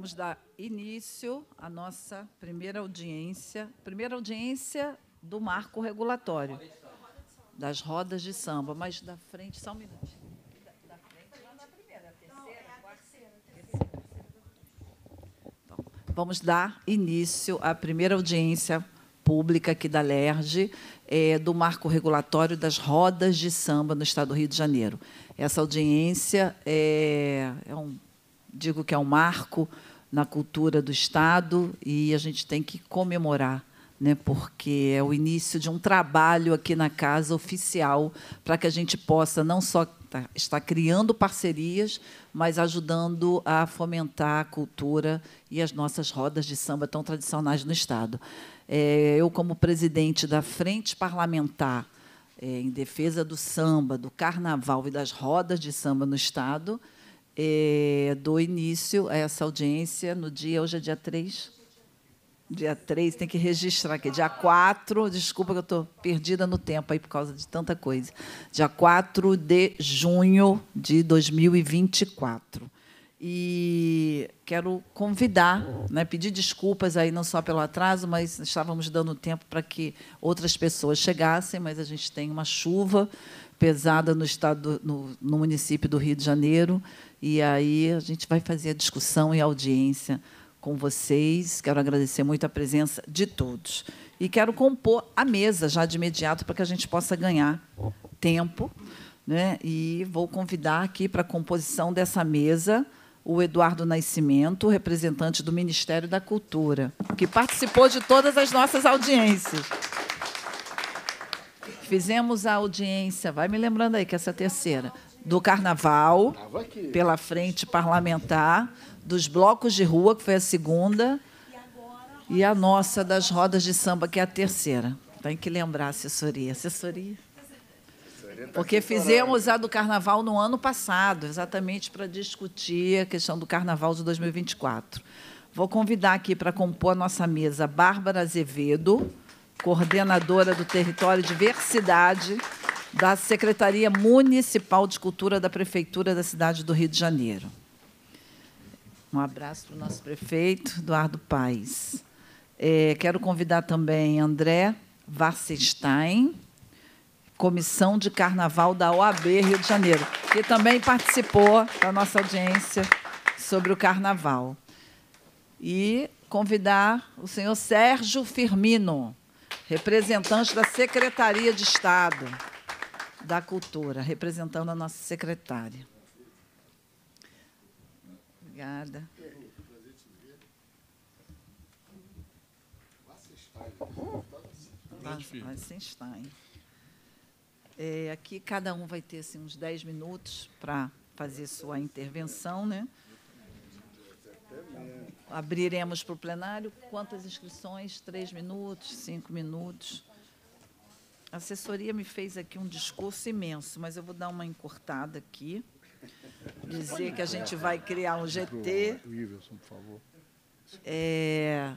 Vamos dar início à nossa primeira audiência, primeira audiência do marco regulatório, das rodas de samba, mas da frente, só um minuto. vamos dar início à primeira audiência pública aqui da LERJ, é, do marco regulatório das rodas de samba no Estado do Rio de Janeiro. Essa audiência é, é um digo que é um marco na cultura do Estado e a gente tem que comemorar, né, porque é o início de um trabalho aqui na casa oficial para que a gente possa não só tá, estar criando parcerias, mas ajudando a fomentar a cultura e as nossas rodas de samba tão tradicionais no Estado. É, eu, como presidente da Frente Parlamentar é, em defesa do samba, do carnaval e das rodas de samba no Estado, é, dou início a essa audiência no dia, hoje é dia 3? Dia 3, tem que registrar aqui. Dia 4, desculpa que eu estou perdida no tempo aí por causa de tanta coisa. Dia 4 de junho de 2024. E quero convidar, né, pedir desculpas aí não só pelo atraso, mas estávamos dando tempo para que outras pessoas chegassem, mas a gente tem uma chuva pesada no estado, no, no município do Rio de Janeiro. E aí a gente vai fazer a discussão e a audiência com vocês. Quero agradecer muito a presença de todos. E quero compor a mesa já de imediato para que a gente possa ganhar tempo. Né? E vou convidar aqui para a composição dessa mesa o Eduardo Nascimento, representante do Ministério da Cultura, que participou de todas as nossas audiências. Fizemos a audiência, vai me lembrando aí que essa é a terceira, do Carnaval, pela frente parlamentar, dos blocos de rua, que foi a segunda, e a nossa das rodas de samba, que é a terceira. Tem que lembrar a assessoria. Assessoria. Porque tá fizemos a do carnaval no ano passado, exatamente para discutir a questão do carnaval de 2024. Vou convidar aqui para compor a nossa mesa Bárbara Azevedo, coordenadora do Território Diversidade da Secretaria Municipal de Cultura da Prefeitura da cidade do Rio de Janeiro. Um abraço para o nosso prefeito, Eduardo Paes. É, quero convidar também André Wasserstein, Comissão de Carnaval da OAB Rio de Janeiro, que também participou da nossa audiência sobre o carnaval. E convidar o senhor Sérgio Firmino, representante da Secretaria de Estado da Cultura, representando a nossa secretária. Obrigada. Weissenstein. É, aqui cada um vai ter assim, uns 10 minutos para fazer sua intervenção. Né? Abriremos para o plenário. Quantas inscrições? Três minutos, cinco minutos. A assessoria me fez aqui um discurso imenso, mas eu vou dar uma encurtada aqui. Dizer que a gente vai criar um GT. É,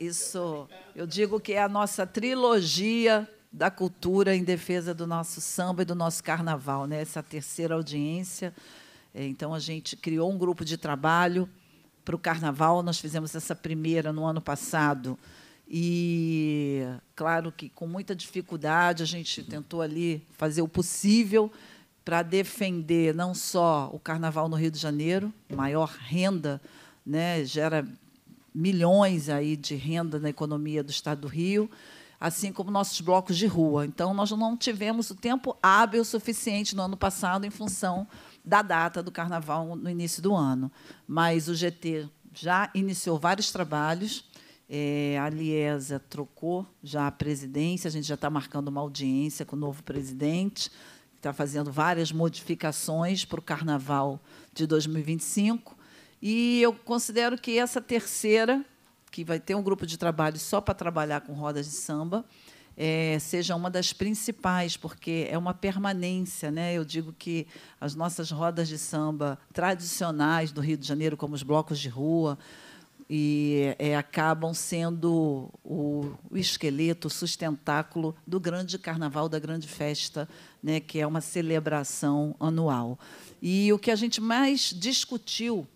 isso, eu digo que é a nossa trilogia da cultura em defesa do nosso samba e do nosso carnaval, né? Essa terceira audiência. É, então a gente criou um grupo de trabalho para o carnaval. Nós fizemos essa primeira no ano passado e claro que com muita dificuldade a gente tentou ali fazer o possível para defender não só o carnaval no Rio de Janeiro, maior renda, né, gera milhões aí de renda na economia do estado do Rio, assim como nossos blocos de rua. Então nós não tivemos o tempo hábil suficiente no ano passado em função da data do carnaval no início do ano. Mas o GT já iniciou vários trabalhos é, a Liesa trocou já a presidência, a gente já está marcando uma audiência com o novo presidente, que está fazendo várias modificações para o carnaval de 2025. E eu considero que essa terceira, que vai ter um grupo de trabalho só para trabalhar com rodas de samba, é, seja uma das principais, porque é uma permanência. Né? Eu digo que as nossas rodas de samba tradicionais do Rio de Janeiro, como os blocos de rua, e é, acabam sendo o, o, esqueleto, o sustentáculo do grande carnaval, da grande festa, né, que é uma celebração anual. E o que a gente mais discutiu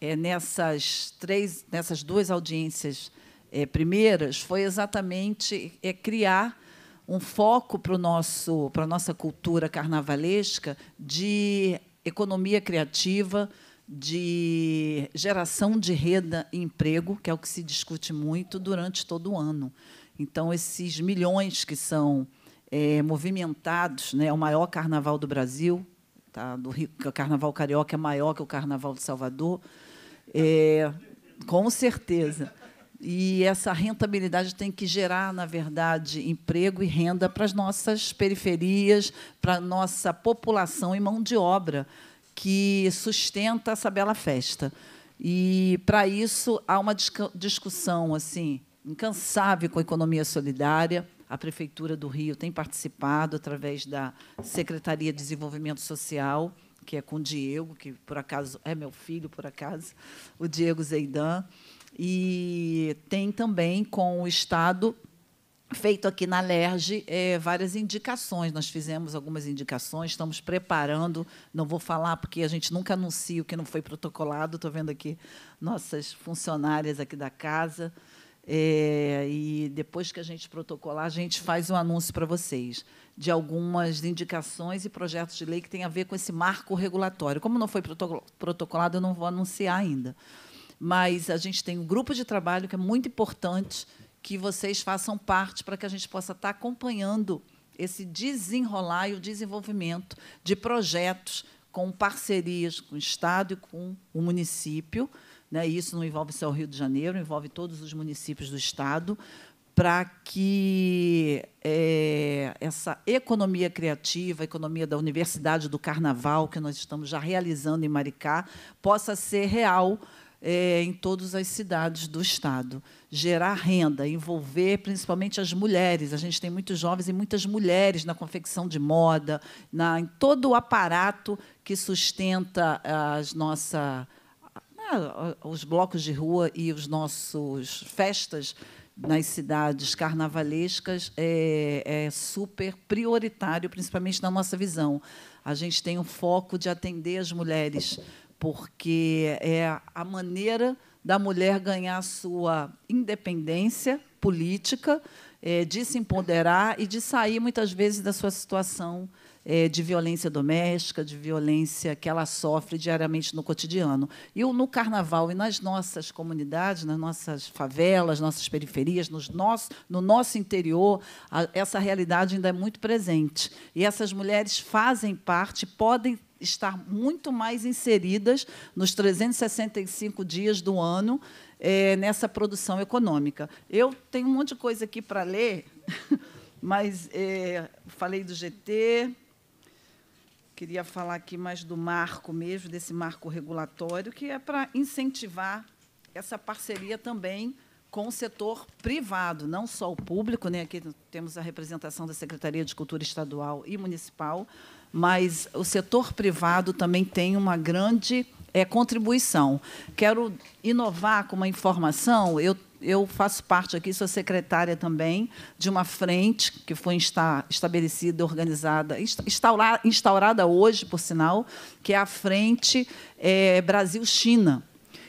é, nessas, três, nessas duas audiências é, primeiras foi exatamente é, criar um foco para, nosso, para a nossa cultura carnavalesca de economia criativa, de geração de renda e emprego, que é o que se discute muito durante todo o ano. Então, esses milhões que são é, movimentados, né, é o maior carnaval do Brasil, tá, do Rio, é o carnaval carioca é maior que o carnaval de Salvador, é, com certeza. E essa rentabilidade tem que gerar, na verdade, emprego e renda para as nossas periferias, para a nossa população e mão de obra, que sustenta essa bela festa. E para isso há uma discussão assim incansável com a economia solidária. A prefeitura do Rio tem participado através da Secretaria de Desenvolvimento Social, que é com o Diego, que por acaso é meu filho, por acaso, o Diego Zeidan, e tem também com o Estado feito aqui na LERJ é, eh, várias indicações. Nós fizemos algumas indicações, estamos preparando. Não vou falar porque a gente nunca anuncia o que não foi protocolado. Estou vendo aqui nossas funcionárias aqui da casa. É, e depois que a gente protocolar, a gente faz um anúncio para vocês de algumas indicações e projetos de lei que têm a ver com esse marco regulatório. Como não foi protocolado, eu não vou anunciar ainda. Mas a gente tem um grupo de trabalho que é muito importante que vocês façam parte para que a gente possa estar acompanhando esse desenrolar e o desenvolvimento de projetos com parcerias com o Estado e com o município. Né? Isso não envolve só o Rio de Janeiro, envolve todos os municípios do Estado, para que é, essa economia criativa, a economia da Universidade do Carnaval, que nós estamos já realizando em Maricá, possa ser real é, em todas as cidades do Estado. Gerar renda, envolver principalmente as mulheres. A gente tem muitos jovens e muitas mulheres na confecção de moda, na, em todo o aparato que sustenta as nossas os blocos de rua e os nossos festas nas cidades carnavalescas é, é, super prioritário, principalmente na nossa visão. A gente tem um foco de atender as mulheres porque é a maneira da mulher ganhar sua independência política, é, de se empoderar e de sair, muitas vezes, da sua situação é, de violência doméstica, de violência que ela sofre diariamente no cotidiano. E no carnaval e nas nossas comunidades, nas nossas favelas, nossas periferias, nos nosso, no nosso interior, a, essa realidade ainda é muito presente. E essas mulheres fazem parte, podem estar muito mais inseridas nos 365 dias do ano é, nessa produção econômica. Eu tenho um monte de coisa aqui para ler, mas é, falei do GT, Queria falar aqui mais do marco mesmo, desse marco regulatório, que é para incentivar essa parceria também com o setor privado, não só o público, né? aqui temos a representação da Secretaria de Cultura Estadual e Municipal, mas o setor privado também tem uma grande é, contribuição. Quero inovar com uma informação. Eu eu faço parte aqui, sou secretária também de uma frente que foi insta, estabelecida, organizada, instaurada hoje, por sinal, que é a Frente é, Brasil-China.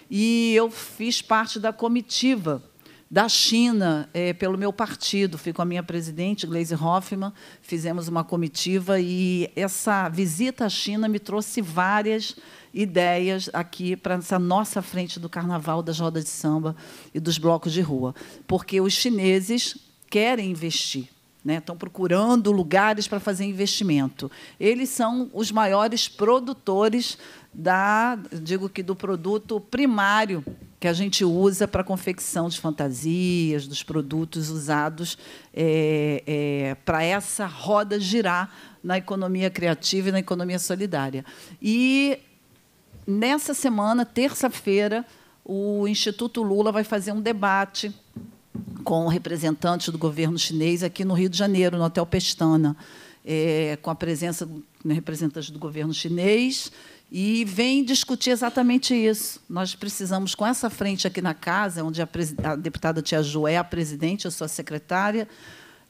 E eu fiz parte da comitiva da China, é, pelo meu partido, fui com a minha presidente, Gleise Hoffmann, fizemos uma comitiva e essa visita à China me trouxe várias ideias aqui para essa nossa frente do carnaval, das rodas de samba e dos blocos de rua. Porque os chineses querem investir, né? estão procurando lugares para fazer investimento. Eles são os maiores produtores da, digo que do produto primário que a gente usa para a confecção de fantasias, dos produtos usados é, é, para essa roda girar na economia criativa e na economia solidária. E nessa semana, terça-feira, o Instituto Lula vai fazer um debate com representantes do governo chinês aqui no Rio de Janeiro, no Hotel Pestana, é, com a presença de né, representantes do governo chinês, e vem discutir exatamente isso. Nós precisamos, com essa frente aqui na casa, onde a, a deputada Tia Ju é a presidente, eu sou a secretária,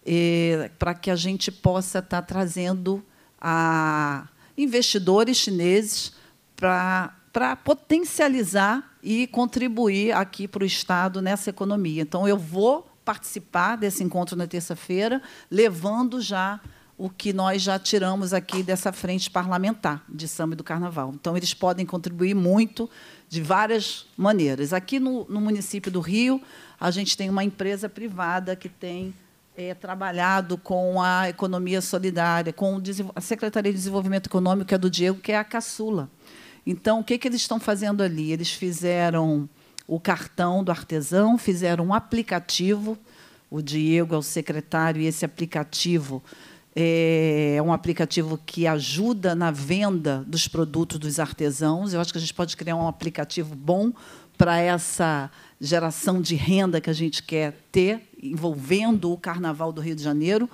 é, para que a gente possa estar trazendo a investidores chineses para potencializar e contribuir aqui para o Estado nessa economia. Então, eu vou participar desse encontro na terça-feira, levando já o que nós já tiramos aqui dessa frente parlamentar de samba e do carnaval. Então, eles podem contribuir muito de várias maneiras. Aqui no, no município do Rio, a gente tem uma empresa privada que tem é, trabalhado com a economia solidária, com a Secretaria de Desenvolvimento Econômico, que é do Diego, que é a caçula então, o que, que eles estão fazendo ali? Eles fizeram o cartão do artesão, fizeram um aplicativo. O Diego é o secretário e esse aplicativo eh, é um aplicativo que ajuda na venda dos produtos dos artesãos. Eu acho que a gente pode criar um aplicativo bom para essa geração de renda que a gente quer ter, envolvendo o Carnaval do Rio de Janeiro.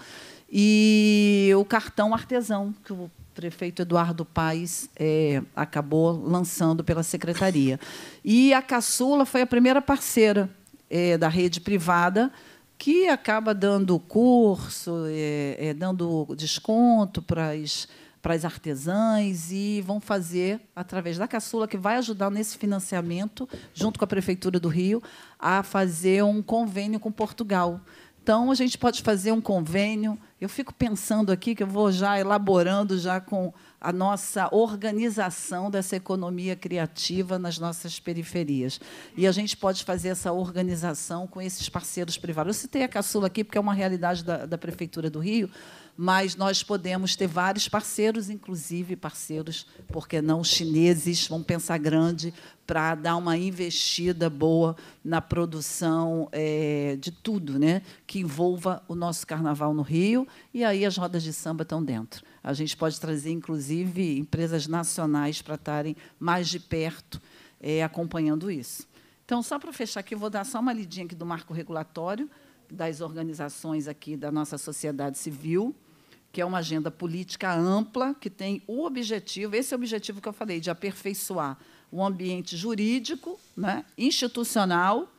E o cartão artesão, que o prefeito Eduardo Paes é, acabou lançando pela secretaria. E a caçula foi a primeira parceira é, da rede privada que acaba dando curso, é, é, dando desconto para as para as artesãs e vão fazer através da caçula que vai ajudar nesse financiamento junto com a prefeitura do Rio a fazer um convênio com Portugal então, a gente pode fazer um convênio. Eu fico pensando aqui que eu vou já elaborando já com a nossa organização dessa economia criativa nas nossas periferias. E a gente pode fazer essa organização com esses parceiros privados. Eu citei a caçula aqui porque é uma realidade da, da Prefeitura do Rio, mas nós podemos ter vários parceiros, inclusive parceiros, porque não os chineses vão pensar grande para dar uma investida boa na produção é, de tudo, né, que envolva o nosso carnaval no Rio e aí as rodas de samba estão dentro. A gente pode trazer inclusive empresas nacionais para estarem mais de perto é, acompanhando isso. Então, só para fechar aqui, eu vou dar só uma lidinha aqui do marco regulatório das organizações aqui da nossa sociedade civil que é uma agenda política ampla, que tem o objetivo, esse é o objetivo que eu falei, de aperfeiçoar o ambiente jurídico, né, institucional,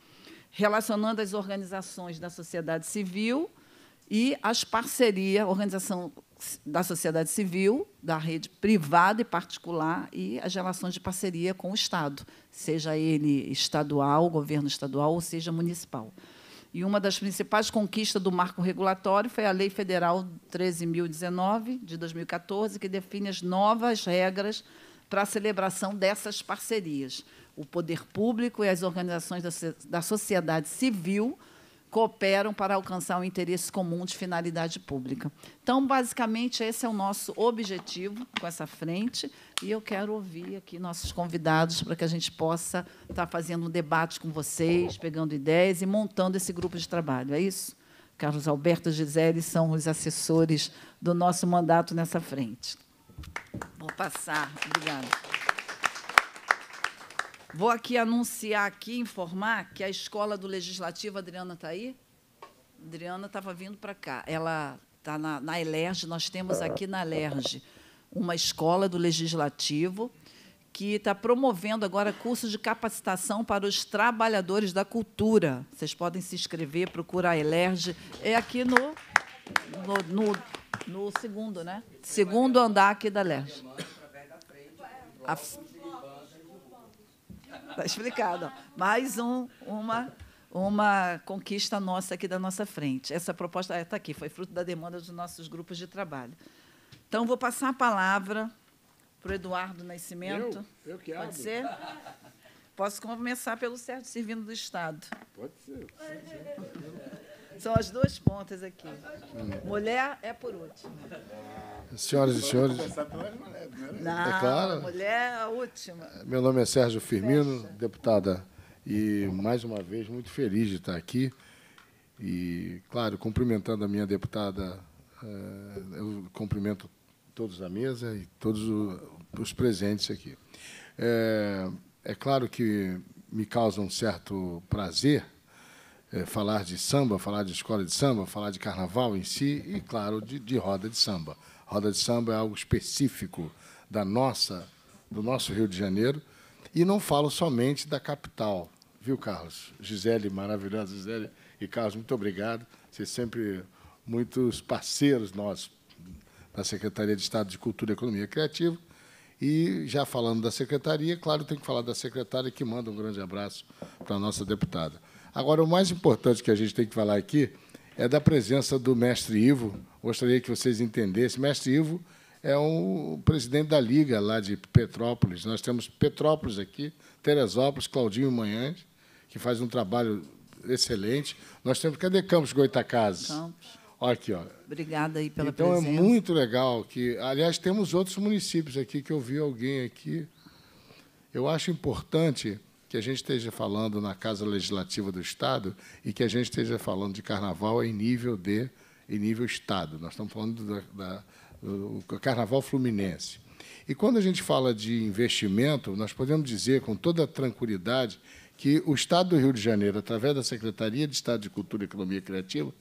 relacionando as organizações da sociedade civil e as parcerias, organização da sociedade civil, da rede privada e particular, e as relações de parceria com o Estado, seja ele estadual, governo estadual, ou seja municipal. E uma das principais conquistas do marco regulatório foi a Lei Federal 13.019, de 2014, que define as novas regras para a celebração dessas parcerias. O poder público e as organizações da sociedade civil cooperam para alcançar o um interesse comum de finalidade pública. Então, basicamente, esse é o nosso objetivo com essa frente, e eu quero ouvir aqui nossos convidados para que a gente possa estar tá fazendo um debate com vocês, pegando ideias e montando esse grupo de trabalho. É isso? Carlos Alberto Gisele são os assessores do nosso mandato nessa frente. Vou passar. Obrigada. Vou aqui anunciar aqui, informar que a escola do Legislativo, a Adriana está aí? A Adriana estava vindo para cá. Ela está na, na Elerge, nós temos aqui na Elerge uma escola do Legislativo que está promovendo agora curso de capacitação para os trabalhadores da cultura. Vocês podem se inscrever, procurar a Elerge. É aqui no, no, no, no segundo, né? Segundo andar aqui da Elerge. A, Está explicado. Mais um, uma, uma conquista nossa aqui da nossa frente. Essa proposta está é, aqui, foi fruto da demanda dos nossos grupos de trabalho. Então, vou passar a palavra para o Eduardo Nascimento. Eu, eu que abro. Pode ser? Posso começar pelo certo Servindo do Estado. Pode ser. Pode ser. São as duas pontas aqui. Mulher é por último. Senhoras e senhores. Não, é claro. Mulher é a última. Meu nome é Sérgio Firmino, Fecha. deputada, e mais uma vez muito feliz de estar aqui. E, claro, cumprimentando a minha deputada, eh, eu cumprimento todos da mesa e todos os presentes aqui. É, é claro que me causa um certo prazer é, falar de samba, falar de escola de samba, falar de carnaval em si e, claro, de, de roda de samba. Roda de samba é algo específico da nossa, do nosso Rio de Janeiro e não falo somente da capital, viu, Carlos? Gisele, maravilhosa Gisele e Carlos, muito obrigado. Vocês é sempre muitos parceiros nossos da Secretaria de Estado de Cultura e Economia Criativa. E já falando da secretaria, claro, tem que falar da secretária que manda um grande abraço para a nossa deputada. Agora, o mais importante que a gente tem que falar aqui é da presença do mestre Ivo. Gostaria que vocês entendessem. Mestre Ivo é um presidente da Liga lá de Petrópolis. Nós temos Petrópolis aqui, Teresópolis, Claudinho Manhães, que faz um trabalho excelente. Nós temos. Cadê Campos Goitacazes? Campos. Olha aqui, Obrigada aí pela então, é presença. Então é muito legal que, aliás, temos outros municípios aqui que eu vi alguém aqui. Eu acho importante que a gente esteja falando na Casa Legislativa do Estado e que a gente esteja falando de carnaval em nível de em nível Estado. Nós estamos falando da, da, do carnaval fluminense. E quando a gente fala de investimento, nós podemos dizer com toda tranquilidade que o Estado do Rio de Janeiro, através da Secretaria de Estado de Cultura, e Economia Criativa,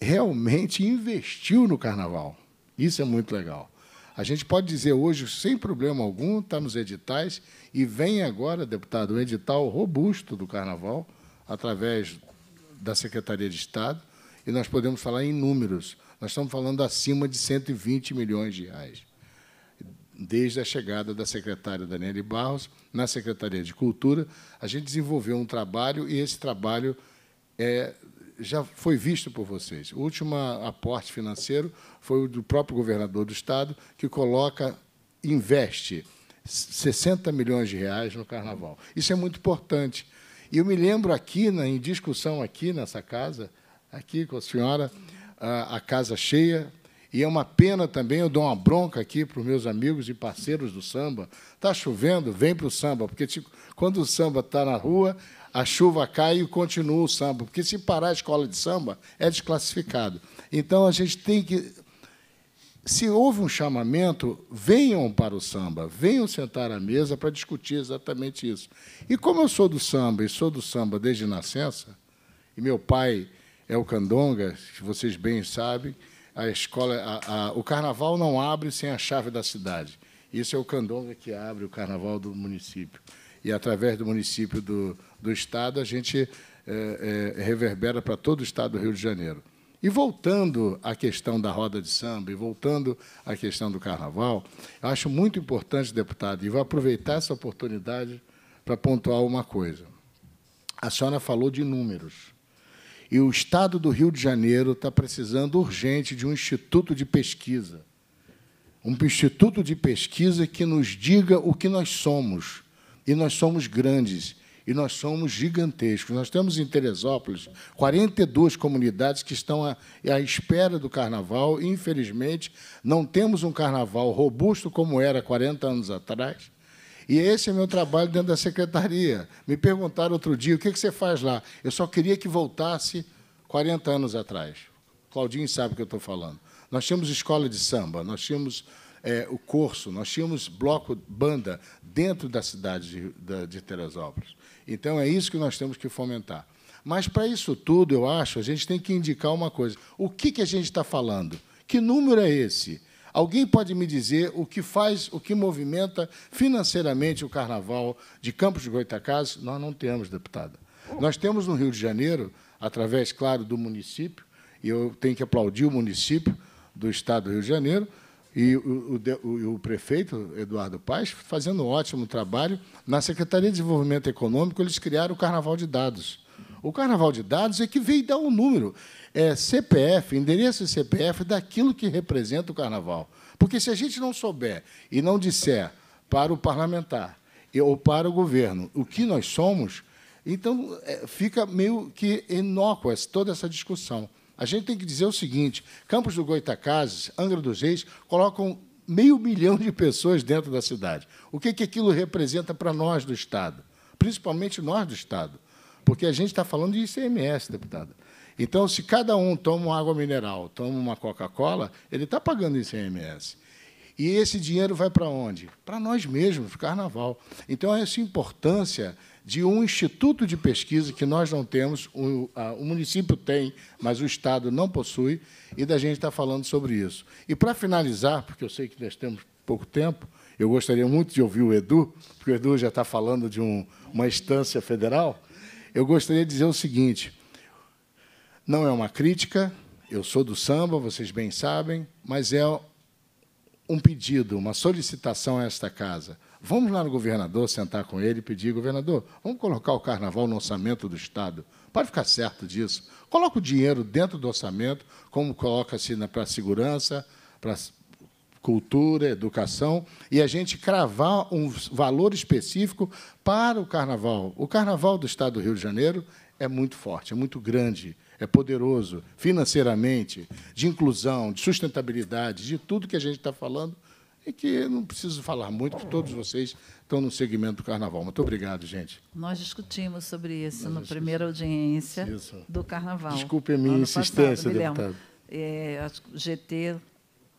realmente investiu no carnaval. Isso é muito legal. A gente pode dizer hoje, sem problema algum, está nos editais e vem agora, deputado, um edital robusto do Carnaval, através da Secretaria de Estado, e nós podemos falar em números. Nós estamos falando acima de 120 milhões de reais, desde a chegada da secretária Daniele Barros na Secretaria de Cultura. A gente desenvolveu um trabalho e esse trabalho é já foi visto por vocês. O último aporte financeiro foi o do próprio governador do Estado, que coloca, investe 60 milhões de reais no Carnaval. Isso é muito importante. E eu me lembro aqui, na, em discussão aqui nessa casa, aqui com a senhora, a, a casa cheia, e é uma pena também, eu dou uma bronca aqui para os meus amigos e parceiros do samba. Está chovendo, vem para o samba, porque tipo, quando o samba está na rua, a chuva cai e continua o samba, porque se parar a escola de samba, é desclassificado. Então a gente tem que. Se houve um chamamento, venham para o samba, venham sentar à mesa para discutir exatamente isso. E como eu sou do samba e sou do samba desde nascença, e meu pai é o Candonga, que vocês bem sabem, a escola, a, a, o carnaval não abre sem a chave da cidade. Isso é o Candonga que abre o carnaval do município e, através do município do, do Estado, a gente é, é, reverbera para todo o Estado do Rio de Janeiro. E voltando à questão da roda de samba e voltando à questão do carnaval, acho muito importante, deputado, e vou aproveitar essa oportunidade para pontuar uma coisa. A senhora falou de números. E o Estado do Rio de Janeiro está precisando urgente de um instituto de pesquisa. Um instituto de pesquisa que nos diga o que nós somos, e nós somos grandes, e nós somos gigantescos. Nós temos em Teresópolis 42 comunidades que estão à, à espera do carnaval. E, infelizmente, não temos um carnaval robusto como era 40 anos atrás. E esse é meu trabalho dentro da secretaria. Me perguntaram outro dia o que você faz lá. Eu só queria que voltasse 40 anos atrás. Claudinho sabe o que eu estou falando. Nós tínhamos escola de samba, nós tínhamos é, o curso, nós tínhamos bloco, banda, dentro da cidade de, de Teresópolis. Então, é isso que nós temos que fomentar. Mas, para isso tudo, eu acho, a gente tem que indicar uma coisa. O que, que a gente está falando? Que número é esse? Alguém pode me dizer o que faz, o que movimenta financeiramente o carnaval de Campos de Goitacazes? Nós não temos, deputada. Nós temos no Rio de Janeiro, através, claro, do município, e eu tenho que aplaudir o município do Estado do Rio de Janeiro, e o, o, o, prefeito, Eduardo Paes, fazendo um ótimo trabalho. Na Secretaria de Desenvolvimento Econômico, eles criaram o Carnaval de Dados. O Carnaval de Dados é que veio dar um número. É CPF, endereço CPF daquilo que representa o Carnaval. Porque se a gente não souber e não disser para o parlamentar ou para o governo o que nós somos, então é, fica meio que inócua toda essa discussão. A gente tem que dizer o seguinte: Campos do Goitacazes, Angra dos Reis, colocam meio milhão de pessoas dentro da cidade. O que, que aquilo representa para nós do Estado? Principalmente nós do Estado. Porque a gente está falando de ICMS, deputada. Então, se cada um toma uma água mineral, toma uma Coca-Cola, ele está pagando ICMS. E esse dinheiro vai para onde? Para nós mesmos, para o carnaval. Então, essa importância de um instituto de pesquisa que nós não temos, o, a, o município tem, mas o Estado não possui, e da gente está falando sobre isso. E, para finalizar, porque eu sei que nós temos pouco tempo, eu gostaria muito de ouvir o Edu, porque o Edu já está falando de um, uma instância federal. Eu gostaria de dizer o seguinte: não é uma crítica, eu sou do samba, vocês bem sabem, mas é um pedido, uma solicitação a esta casa. Vamos lá no governador sentar com ele e pedir, governador, vamos colocar o carnaval no orçamento do Estado. Pode ficar certo disso. Coloca o dinheiro dentro do orçamento, como coloca-se para segurança, para cultura, educação, e a gente cravar um valor específico para o carnaval. O carnaval do Estado do Rio de Janeiro é muito forte, é muito grande, é poderoso financeiramente, de inclusão, de sustentabilidade, de tudo que a gente está falando e que não preciso falar muito, porque todos vocês estão no segmento do carnaval. Muito obrigado, gente. Nós discutimos sobre isso na primeira audiência isso. do carnaval. Desculpe a minha insistência, passado, deputado. É, a GT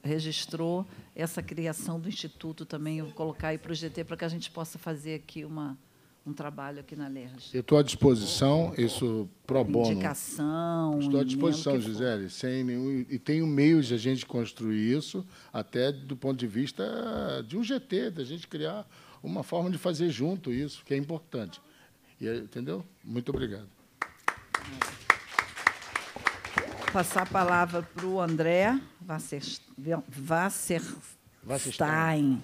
registrou essa criação do Instituto também, eu vou colocar aí para o GT para que a gente possa fazer aqui uma um trabalho aqui na LERJ. Eu estou à disposição, isso pro bono. Indicação. Estou à disposição, Gisele, sem nenhum, e tenho meios de a gente construir isso, até do ponto de vista de um GT, da gente criar uma forma de fazer junto isso, que é importante. E, entendeu? Muito obrigado. Vou passar a palavra para o André Wasserstein,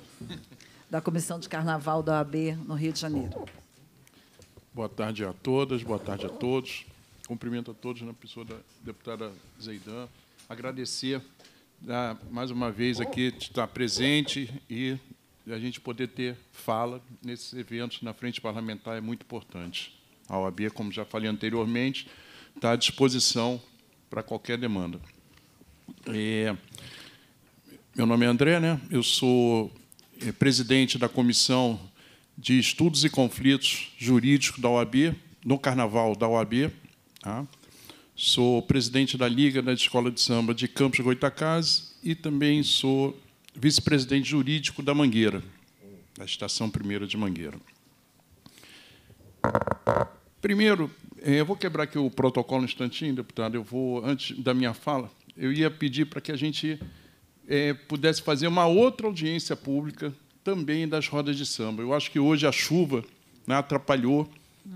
da Comissão de Carnaval da OAB no Rio de Janeiro. Boa tarde a todas, boa tarde a todos. Cumprimento a todos na né, pessoa da deputada Zeidan. Agradecer né, mais uma vez aqui estar presente e a gente poder ter fala nesses eventos na frente parlamentar é muito importante. A OAB, como já falei anteriormente, está à disposição para qualquer demanda. É, meu nome é André, né? eu sou é, presidente da Comissão de Estudos e Conflitos Jurídicos da OAB, no Carnaval da OAB. Tá? Sou presidente da Liga da Escola de Samba de Campos Goitacazes e também sou vice-presidente jurídico da Mangueira, da Estação Primeira de Mangueira. Primeiro, eh, eu vou quebrar aqui o protocolo um instantinho, deputado. Eu vou, antes da minha fala, eu ia pedir para que a gente é, pudesse fazer uma outra audiência pública também das rodas de samba. Eu acho que hoje a chuva né, atrapalhou.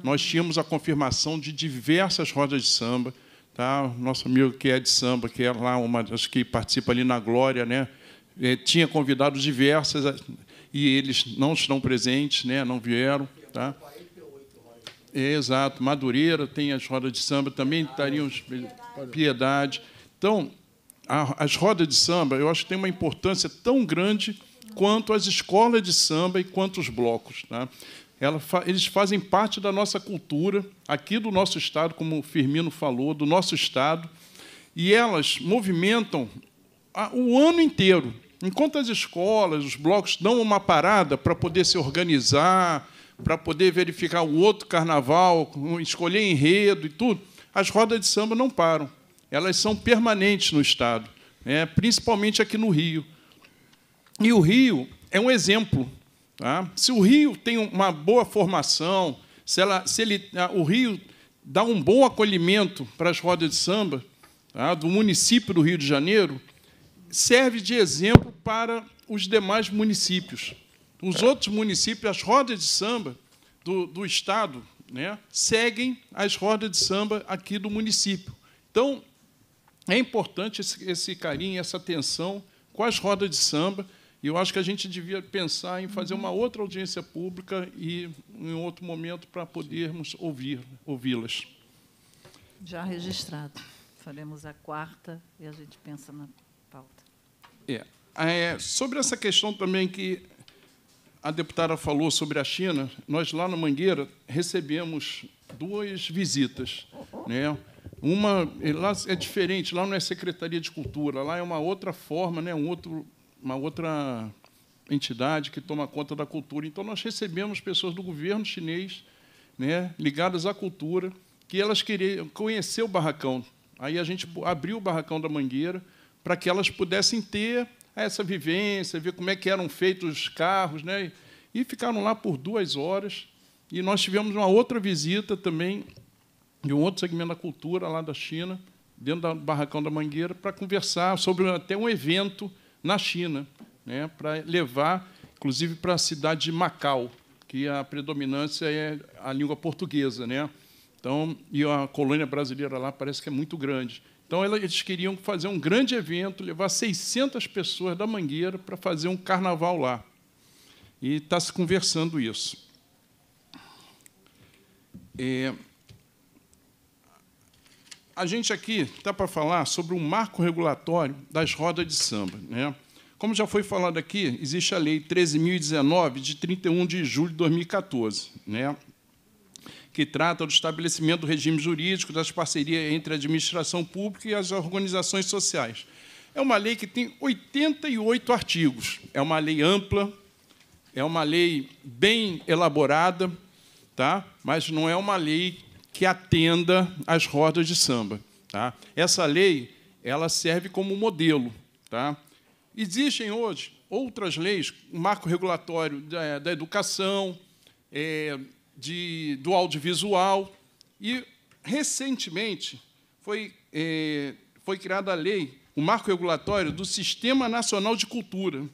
Nós tínhamos a confirmação de diversas rodas de samba. Tá? Nosso amigo que é de samba, que é lá uma, acho que participa ali na Glória, né? É, tinha convidado diversas e eles não estão presentes, né? Não vieram, tá? É, exato. Madureira tem as rodas de samba, também estariam piedade. Então, a, as rodas de samba, eu acho que tem uma importância tão grande quanto as escolas de samba e quanto os blocos. Né? eles fazem parte da nossa cultura, aqui do nosso Estado, como o Firmino falou, do nosso Estado, e elas movimentam o ano inteiro. Enquanto as escolas, os blocos dão uma parada para poder se organizar, para poder verificar o outro carnaval, escolher enredo e tudo, as rodas de samba não param. Elas são permanentes no Estado, né? principalmente aqui no Rio. E o rio é um exemplo. Tá? Se o rio tem uma boa formação, se, ela, se ele, ah, o rio dá um bom acolhimento para as rodas de samba tá? do município do Rio de Janeiro, serve de exemplo para os demais municípios. Os outros municípios, as rodas de samba do, do Estado, né, seguem as rodas de samba aqui do município. Então, é importante esse, esse carinho, essa atenção com as rodas de samba e eu acho que a gente devia pensar em fazer uma outra audiência pública e em outro momento para podermos ouvir ouvi-las. Já registrado. Faremos a quarta e a gente pensa na pauta. É. Ah, é sobre essa questão também que a deputada falou sobre a China, nós lá na Mangueira recebemos duas visitas, né? Uma lá é diferente, lá não é Secretaria de Cultura, lá é uma outra forma, né? Um outro uma outra entidade que toma conta da cultura. Então, nós recebemos pessoas do governo chinês, né, ligadas à cultura, que elas queriam conhecer o barracão. Aí a gente abriu o barracão da Mangueira para que elas pudessem ter essa vivência, ver como é que eram feitos os carros, né? E ficaram lá por duas horas. E nós tivemos uma outra visita também de um outro segmento da cultura lá da China, dentro do barracão da Mangueira, para conversar sobre até um evento na China, né, para levar, inclusive, para a cidade de Macau, que a predominância é a língua portuguesa. Né? Então, e a colônia brasileira lá parece que é muito grande. Então, eles queriam fazer um grande evento, levar 600 pessoas da Mangueira para fazer um carnaval lá. E está se conversando isso. É, a gente aqui está para falar sobre um marco regulatório das rodas de samba. Né? Como já foi falado aqui, existe a Lei 13.019, de 31 de julho de 2014, né? que trata do estabelecimento do regime jurídico das parcerias entre a administração pública e as organizações sociais. É uma lei que tem 88 artigos. É uma lei ampla, é uma lei bem elaborada, tá? mas não é uma lei que atenda às rodas de samba. Tá? Essa lei ela serve como modelo. Tá? Existem hoje outras leis, o um marco regulatório da, da educação, é, de, do audiovisual, e, recentemente, foi, é, foi criada a lei, o marco regulatório do Sistema Nacional de Cultura,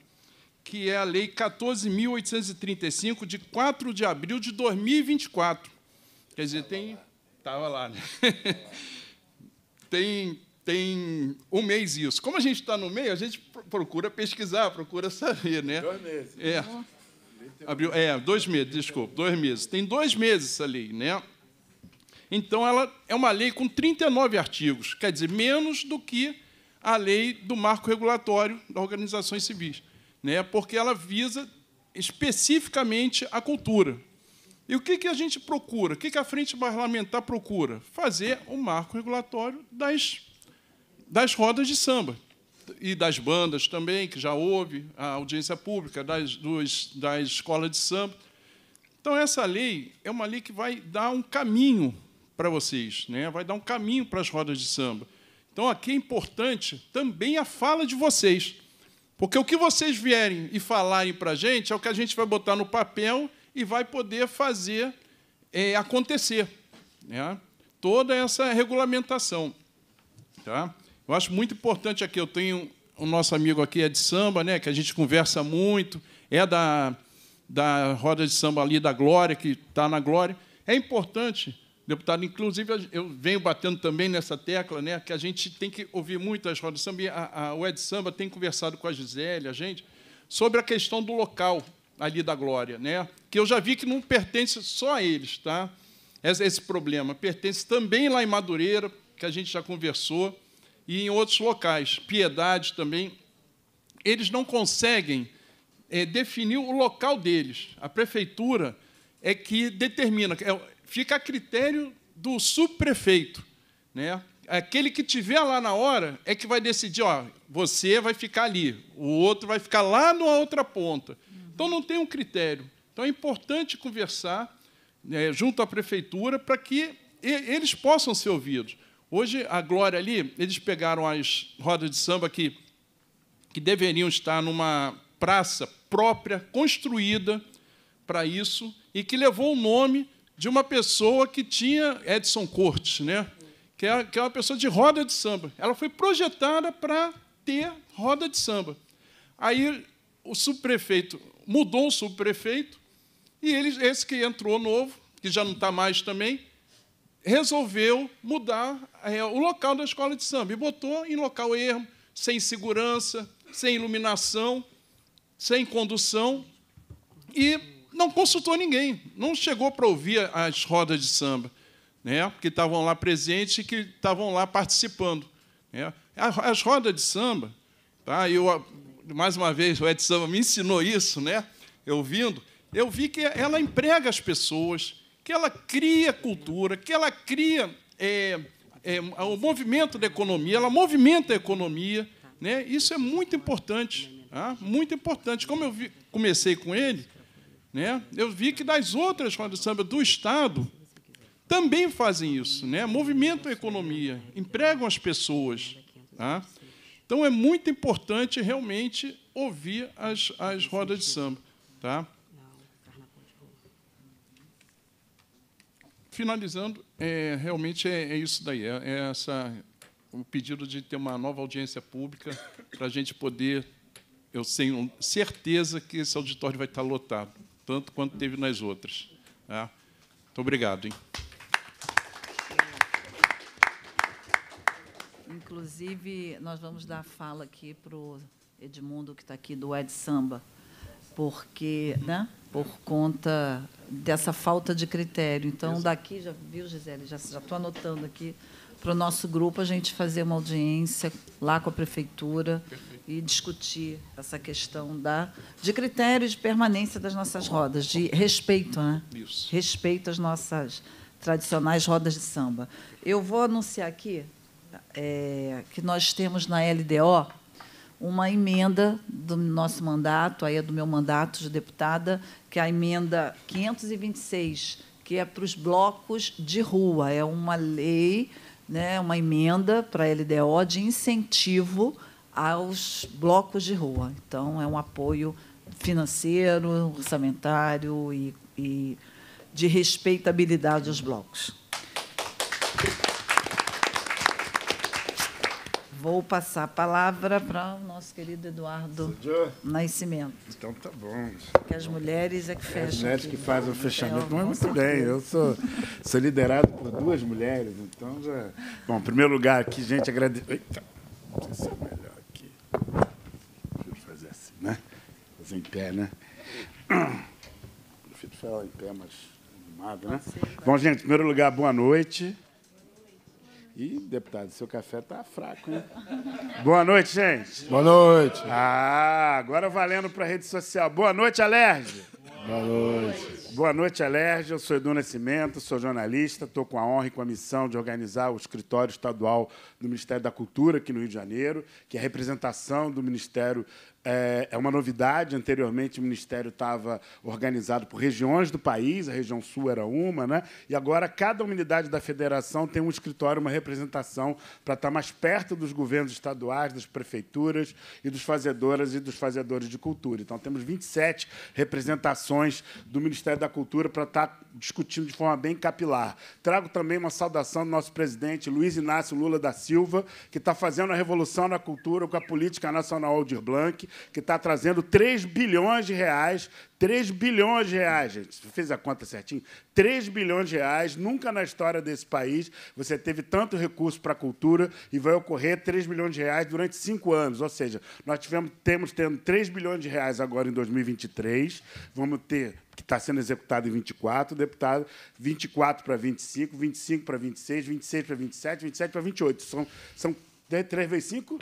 que é a Lei 14.835, de 4 de abril de 2024. Quer dizer, tem Estava lá, né? tem, tem um mês isso. Como a gente está no meio, a gente procura pesquisar, procura saber, né? Dois meses. É. Abriu, é, dois meses, desculpa, dois meses. Tem dois meses essa lei, né? Então, ela é uma lei com 39 artigos, quer dizer, menos do que a lei do marco regulatório das organizações civis, né? porque ela visa especificamente a cultura. E o que, que a gente procura? O que, que a frente parlamentar procura? Fazer o um marco regulatório das, das rodas de samba e das bandas também, que já houve, a audiência pública, das, dos, da escola de samba. Então, essa lei é uma lei que vai dar um caminho para vocês, né? vai dar um caminho para as rodas de samba. Então, aqui é importante também a fala de vocês, porque o que vocês vierem e falarem para a gente é o que a gente vai botar no papel e vai poder fazer é, acontecer né? toda essa regulamentação. Tá? Eu acho muito importante aqui, eu tenho o nosso amigo aqui é de samba, né, que a gente conversa muito, é da, da roda de samba ali da Glória, que está na Glória. É importante, deputado, inclusive eu venho batendo também nessa tecla, né, que a gente tem que ouvir muito as rodas de samba, a, a, o Ed Samba tem conversado com a Gisele, a gente, sobre a questão do local, ali da glória, né? Que eu já vi que não pertence só a eles, tá? Esse, esse problema pertence também lá em Madureira, que a gente já conversou, e em outros locais. Piedade também. Eles não conseguem é, definir o local deles. A prefeitura é que determina, é, fica a critério do subprefeito, né? aquele que tiver lá na hora é que vai decidir, ó, você vai ficar ali, o outro vai ficar lá na outra ponta. Então, não tem um critério. Então, é importante conversar né, junto à prefeitura para que eles possam ser ouvidos. Hoje, a Glória ali, eles pegaram as rodas de samba que, que deveriam estar numa praça própria, construída para isso, e que levou o nome de uma pessoa que tinha Edson Cortes, né? que, é, que é uma pessoa de roda de samba. Ela foi projetada para ter roda de samba. Aí o subprefeito mudou o subprefeito, e ele, esse que entrou novo, que já não está mais também, resolveu mudar é, o local da escola de samba e botou em local ermo, sem segurança, sem iluminação, sem condução e não consultou ninguém, não chegou para ouvir as rodas de samba, né, que estavam lá presentes e que estavam lá participando. Né. As rodas de samba, tá, eu mais uma vez, o Ed Samba me ensinou isso, né? Eu vindo, eu vi que ela emprega as pessoas, que ela cria cultura, que ela cria é, é, o movimento da economia, ela movimenta a economia. Né? Isso é muito importante, tá? muito importante. Como eu vi, comecei com ele, né? eu vi que das outras rodas de samba do Estado também fazem isso, né? movimentam a economia, empregam as pessoas. Tá? Então é muito importante realmente ouvir as, as rodas de samba. Tá? Finalizando, é, realmente é, é, isso daí, é, é essa, o pedido de ter uma nova audiência pública para a gente poder, eu tenho certeza que esse auditório vai estar lotado, tanto quanto teve nas outras. Tá? Muito obrigado. Hein? Inclusive, nós vamos dar fala aqui para o Edmundo, que está aqui do Ed Samba, porque, né, por conta dessa falta de critério. Então, daqui, já viu, Gisele, já estou anotando aqui, para o nosso grupo a gente fazer uma audiência lá com a prefeitura e discutir essa questão da, de critério de permanência das nossas rodas, de respeito, né? Isso. Respeito às nossas tradicionais rodas de samba. Eu vou anunciar aqui é, que nós temos na LDO uma emenda do nosso mandato, aí é do meu mandato de deputada, que é a emenda 526, que é para os blocos de rua. É uma lei, né, uma emenda para a LDO de incentivo aos blocos de rua. Então, é um apoio financeiro, orçamentário e, e de respeitabilidade aos blocos. Vou passar a palavra para o nosso querido Eduardo Nascimento. Então tá bom. Que as mulheres é que é, fecham. As mulheres que fazem o fechamento. É, mas muito bem, eu sou, sou liderado por duas mulheres, então já. Bom, em primeiro lugar aqui, gente, agradeço. Eita, não sei se é melhor aqui. Prefiro fazer assim, né? Fazer em pé, né? Prefiro falar em pé, mas animado, né? Bom, gente, em primeiro lugar, boa noite. Ih, deputado, seu café tá fraco, hein? Boa noite, gente. Boa noite. Ah, agora valendo para rede social. Boa noite, Alerge. Boa noite. Boa noite, Alerge. Eu sou Edu Nascimento, sou jornalista, estou com a honra e com a missão de organizar o escritório estadual do Ministério da Cultura aqui no Rio de Janeiro, que a representação do Ministério eh, é, uma novidade. Anteriormente, o Ministério estava organizado por regiões do país, a região sul era uma, né? e agora cada unidade da federação tem um escritório, uma representação para estar mais perto dos governos estaduais, das prefeituras e dos fazedoras e dos fazedores de cultura. Então, temos 27 representações do Ministério da Cultura para estar discutindo de forma bem capilar. Trago também uma saudação do nosso presidente Luiz Inácio Lula da Silva Silva, que está fazendo a revolução na cultura com a política nacional Aldir Blanc, que está trazendo 3 bilhões de reais, 3 bilhões de reais, gente, fez a conta certinho? 3 bilhões de reais, nunca na história desse país você teve tanto recurso para a cultura e vai ocorrer 3 bilhões de reais durante cinco anos, ou seja, nós tivemos, temos tendo 3 bilhões de reais agora em 2023, vamos ter que está sendo executado em 24, deputado 24 para 25, 25 para 26, 26 para 27, 27 para 28. São, são 3 vezes 5,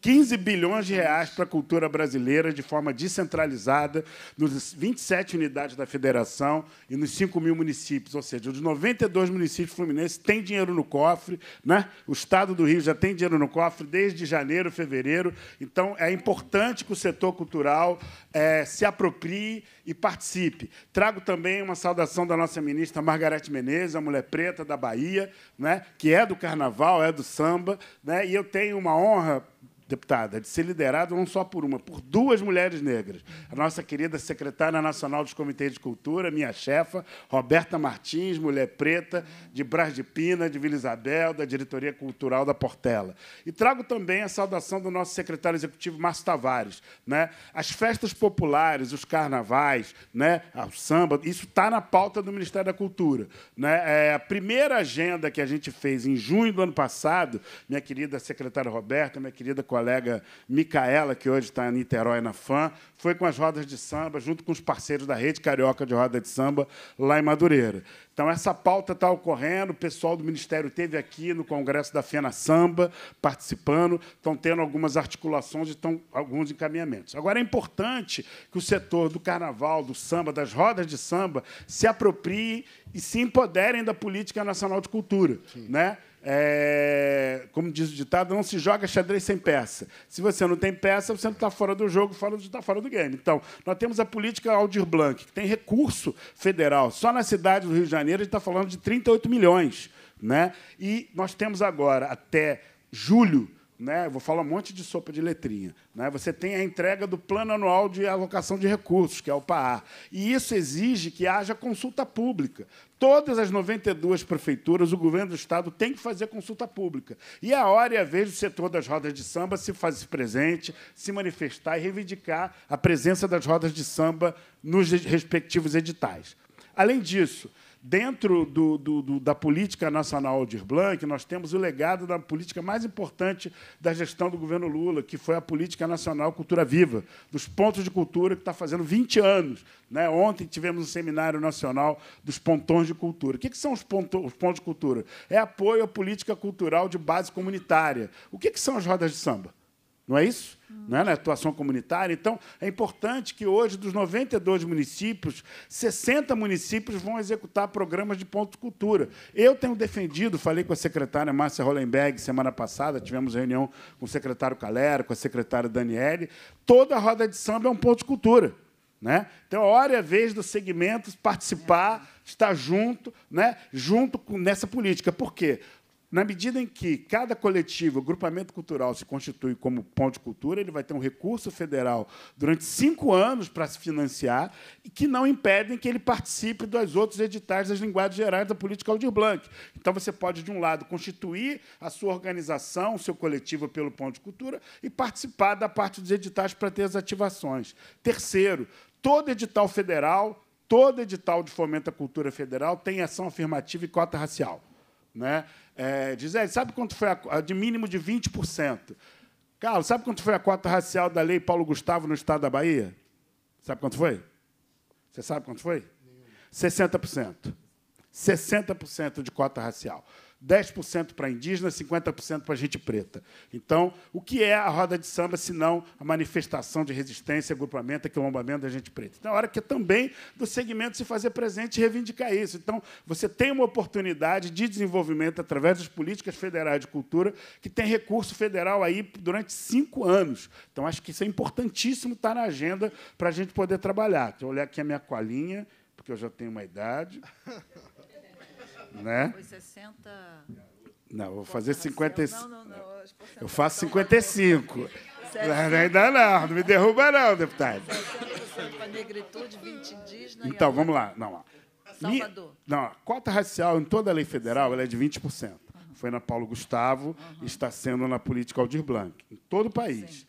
15 bilhões de reais para a cultura brasileira de forma descentralizada nos 27 unidades da federação e nos 5 mil municípios, ou seja, os 92 municípios fluminenses têm dinheiro no cofre, né? o Estado do Rio já tem dinheiro no cofre desde janeiro, fevereiro, então é importante que o setor cultural é, se aproprie e participe. Trago também uma saudação da nossa ministra Margarete Menezes, a mulher preta da Bahia, né? que é do carnaval, é do samba, né? e eu tenho uma honra deputada, de ser liderado não só por uma, por duas mulheres negras. A nossa querida secretária nacional dos comitês de cultura, minha chefa, Roberta Martins, mulher preta, de Brás de Pina, de Vila Isabel, da diretoria cultural da Portela. E trago também a saudação do nosso secretário executivo, Márcio Tavares. Né? As festas populares, os carnavais, né? Ah, o samba, isso está na pauta do Ministério da Cultura. Né? É a primeira agenda que a gente fez em junho do ano passado, minha querida secretária Roberta, minha querida colega colega Micaela, que hoje está em Niterói na FAM, foi com as rodas de samba, junto com os parceiros da Rede Carioca de Roda de Samba, lá em Madureira. Então, essa pauta está ocorrendo, o pessoal do Ministério teve aqui no Congresso da Fena Samba, participando, estão tendo algumas articulações e estão alguns encaminhamentos. Agora, é importante que o setor do carnaval, do samba, das rodas de samba, se aproprie e se empoderem da política nacional de cultura. Sim. Né? É, como diz o ditado, não se joga xadrez sem peça. Se você não tem peça, você não está fora do jogo, fora está fora do game. Então, nós temos a política Aldir Blanc, que tem recurso federal. Só na cidade do Rio de Janeiro, a gente está falando de 38 milhões. Né? E nós temos agora, até julho né? Vou falar um monte de sopa de letrinha, né? Você tem a entrega do Plano Anual de Alocação de Recursos, que é o PAAR. E isso exige que haja consulta pública. Todas as 92 prefeituras, o governo do estado tem que fazer consulta pública. E a hora e a vez do setor das rodas de samba se fazer presente, se manifestar e reivindicar a presença das rodas de samba nos respectivos editais. Além disso, Dentro do, do, do, da política nacional Aldir Blanc, nós temos o legado da política mais importante da gestão do governo Lula, que foi a política nacional Cultura Viva, dos pontos de cultura que está fazendo 20 anos. Né? Ontem tivemos um seminário nacional dos pontões de cultura. O que, que são os, ponto, os pontos de cultura? É apoio à política cultural de base comunitária. O que, que são as rodas de samba? Não é isso? Hum. Não é? Na né? atuação comunitária. Então, é importante que hoje, dos 92 municípios, 60 municípios vão executar programas de ponto cultura. Eu tenho defendido, falei com a secretária Márcia Hollenberg semana passada, tivemos reunião com o secretário Calera, com a secretária Daniele. Toda a roda de samba é um ponto cultura. Né? Então, a é hora é a vez dos segmentos participar, é. estar junto, né? junto com, nessa política. Por quê? Na medida em que cada coletivo, agrupamento cultural se constitui como ponto de cultura, ele vai ter um recurso federal durante cinco anos para se financiar, e que não impedem que ele participe dos outros editais das linguagens gerais da política Aldir Blanc. Então, você pode, de um lado, constituir a sua organização, o seu coletivo pelo ponto de cultura, e participar da parte dos editais para ter as ativações. Terceiro, todo edital federal, todo edital de fomento à cultura federal tem ação afirmativa e cota racial. Né? É, Gisele, é, sabe quanto foi a, a de mínimo de 20%? Carlos, sabe quanto foi a cota racial da lei Paulo Gustavo no estado da Bahia? Sabe quanto foi? Você sabe quanto foi? 60%. 60% de cota racial. 10% para indígenas, 50% para gente preta. Então, o que é a roda de samba se não a manifestação de resistência, agrupamento, aquilombamento da gente preta? Então, a é hora que é também do segmento se fazer presente e reivindicar isso. Então, você tem uma oportunidade de desenvolvimento através das políticas federais de cultura, que tem recurso federal aí durante cinco anos. Então, acho que isso é importantíssimo estar tá na agenda para a gente poder trabalhar. Deixa eu olhar aqui a minha colinha, porque eu já tenho uma idade. Né? Foi 60. Não, vou fazer 55. Assim? Não, não, não. Eu tá faço 55. Ainda não, não me derruba, não, deputado. negritude, 20 indígenas. Né, então, vamos lá. Não, lá. Salvador. Não, a cota racial em toda a lei federal ela é de 20%. Uhum. Foi na Paulo Gustavo, uhum. está sendo na política Aldir Blanc, em todo o país.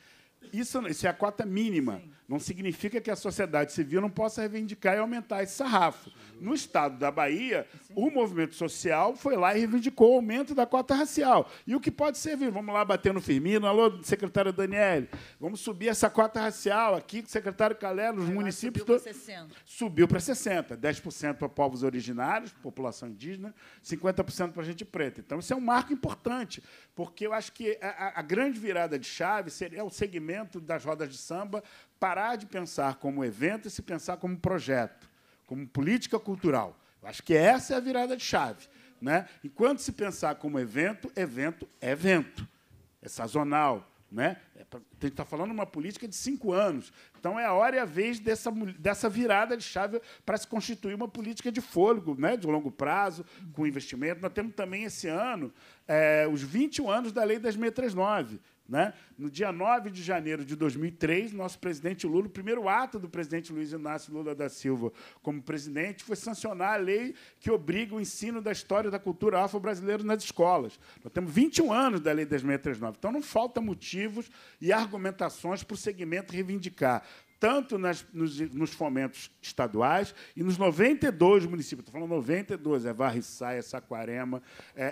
Isso, isso, é a cota mínima. Sim. Não significa que a sociedade civil não possa reivindicar e aumentar esse sarrafo. No estado da Bahia, o movimento social foi lá e reivindicou o aumento da cota racial. E o que pode servir? Vamos lá bater no Firmino, alô, secretário Daniele, vamos subir essa cota racial aqui, que o secretário Calé, nos municípios. Subiu para 60. Subiu para 60. 10% para povos originários, população indígena, 50% para gente preta. Então, isso é um marco importante, porque eu acho que a, a, grande virada de chave seria o segmento das rodas de samba parar de pensar como evento e se pensar como projeto, como política cultural. Eu acho que essa é a virada de chave. Né? Enquanto se pensar como evento, evento é evento, é sazonal, né? É a gente está falando uma política de cinco anos. Então é a hora e a vez dessa, dessa virada de chave para se constituir uma política de fôlego, né? de longo prazo, com investimento. Nós temos também esse ano é, os 21 anos da Lei das 639, né? No dia 9 de janeiro de 2003, nosso presidente Lula, o primeiro ato do presidente Luiz Inácio Lula da Silva como presidente foi sancionar a lei que obriga o ensino da história e da cultura afro-brasileira nas escolas. Nós temos 21 anos da Lei 10.639, então não falta motivos e argumentações para o segmento reivindicar tanto nas, nos, nos, fomentos estaduais e nos 92 municípios. Estou falando 92, é Varriçaia, Saquarema, é,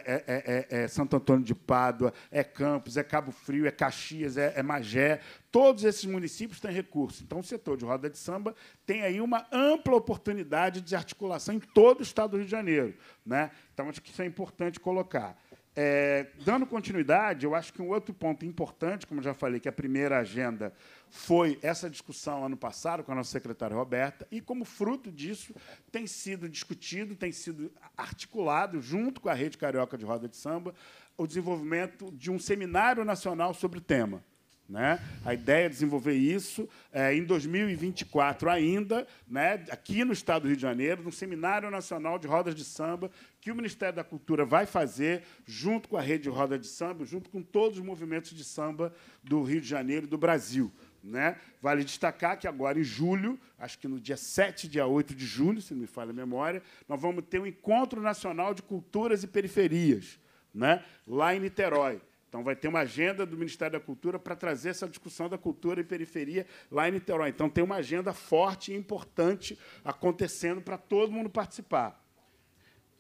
é, é, é, Santo Antônio de Pádua, é Campos, é Cabo Frio, é Caxias, é, é Magé. Todos esses municípios têm recurso. Então, o setor de roda de samba tem aí uma ampla oportunidade de articulação em todo o estado do Rio de Janeiro. Né? Então, acho que isso é importante colocar. É, dando continuidade, eu acho que um outro ponto importante, como já falei, que a primeira agenda foi essa discussão ano passado com a nossa secretária Roberta, e como fruto disso tem sido discutido, tem sido articulado, junto com a Rede Carioca de Roda de Samba, o desenvolvimento de um seminário nacional sobre o tema. Né? A ideia é desenvolver isso é, em 2024 ainda, né, aqui no Estado do Rio de Janeiro, num Seminário Nacional de Rodas de Samba, que o Ministério da Cultura vai fazer, junto com a Rede Roda de Samba, junto com todos os movimentos de samba do Rio de Janeiro e do Brasil. Né? Vale destacar que agora, em julho, acho que no dia 7, dia 8 de julho, se não me falha a memória, nós vamos ter um Encontro Nacional de Culturas e Periferias, né? lá em Niterói. Então, vai ter uma agenda do Ministério da Cultura para trazer essa discussão da cultura e periferia lá em Niterói. Então, tem uma agenda forte e importante acontecendo para todo mundo participar.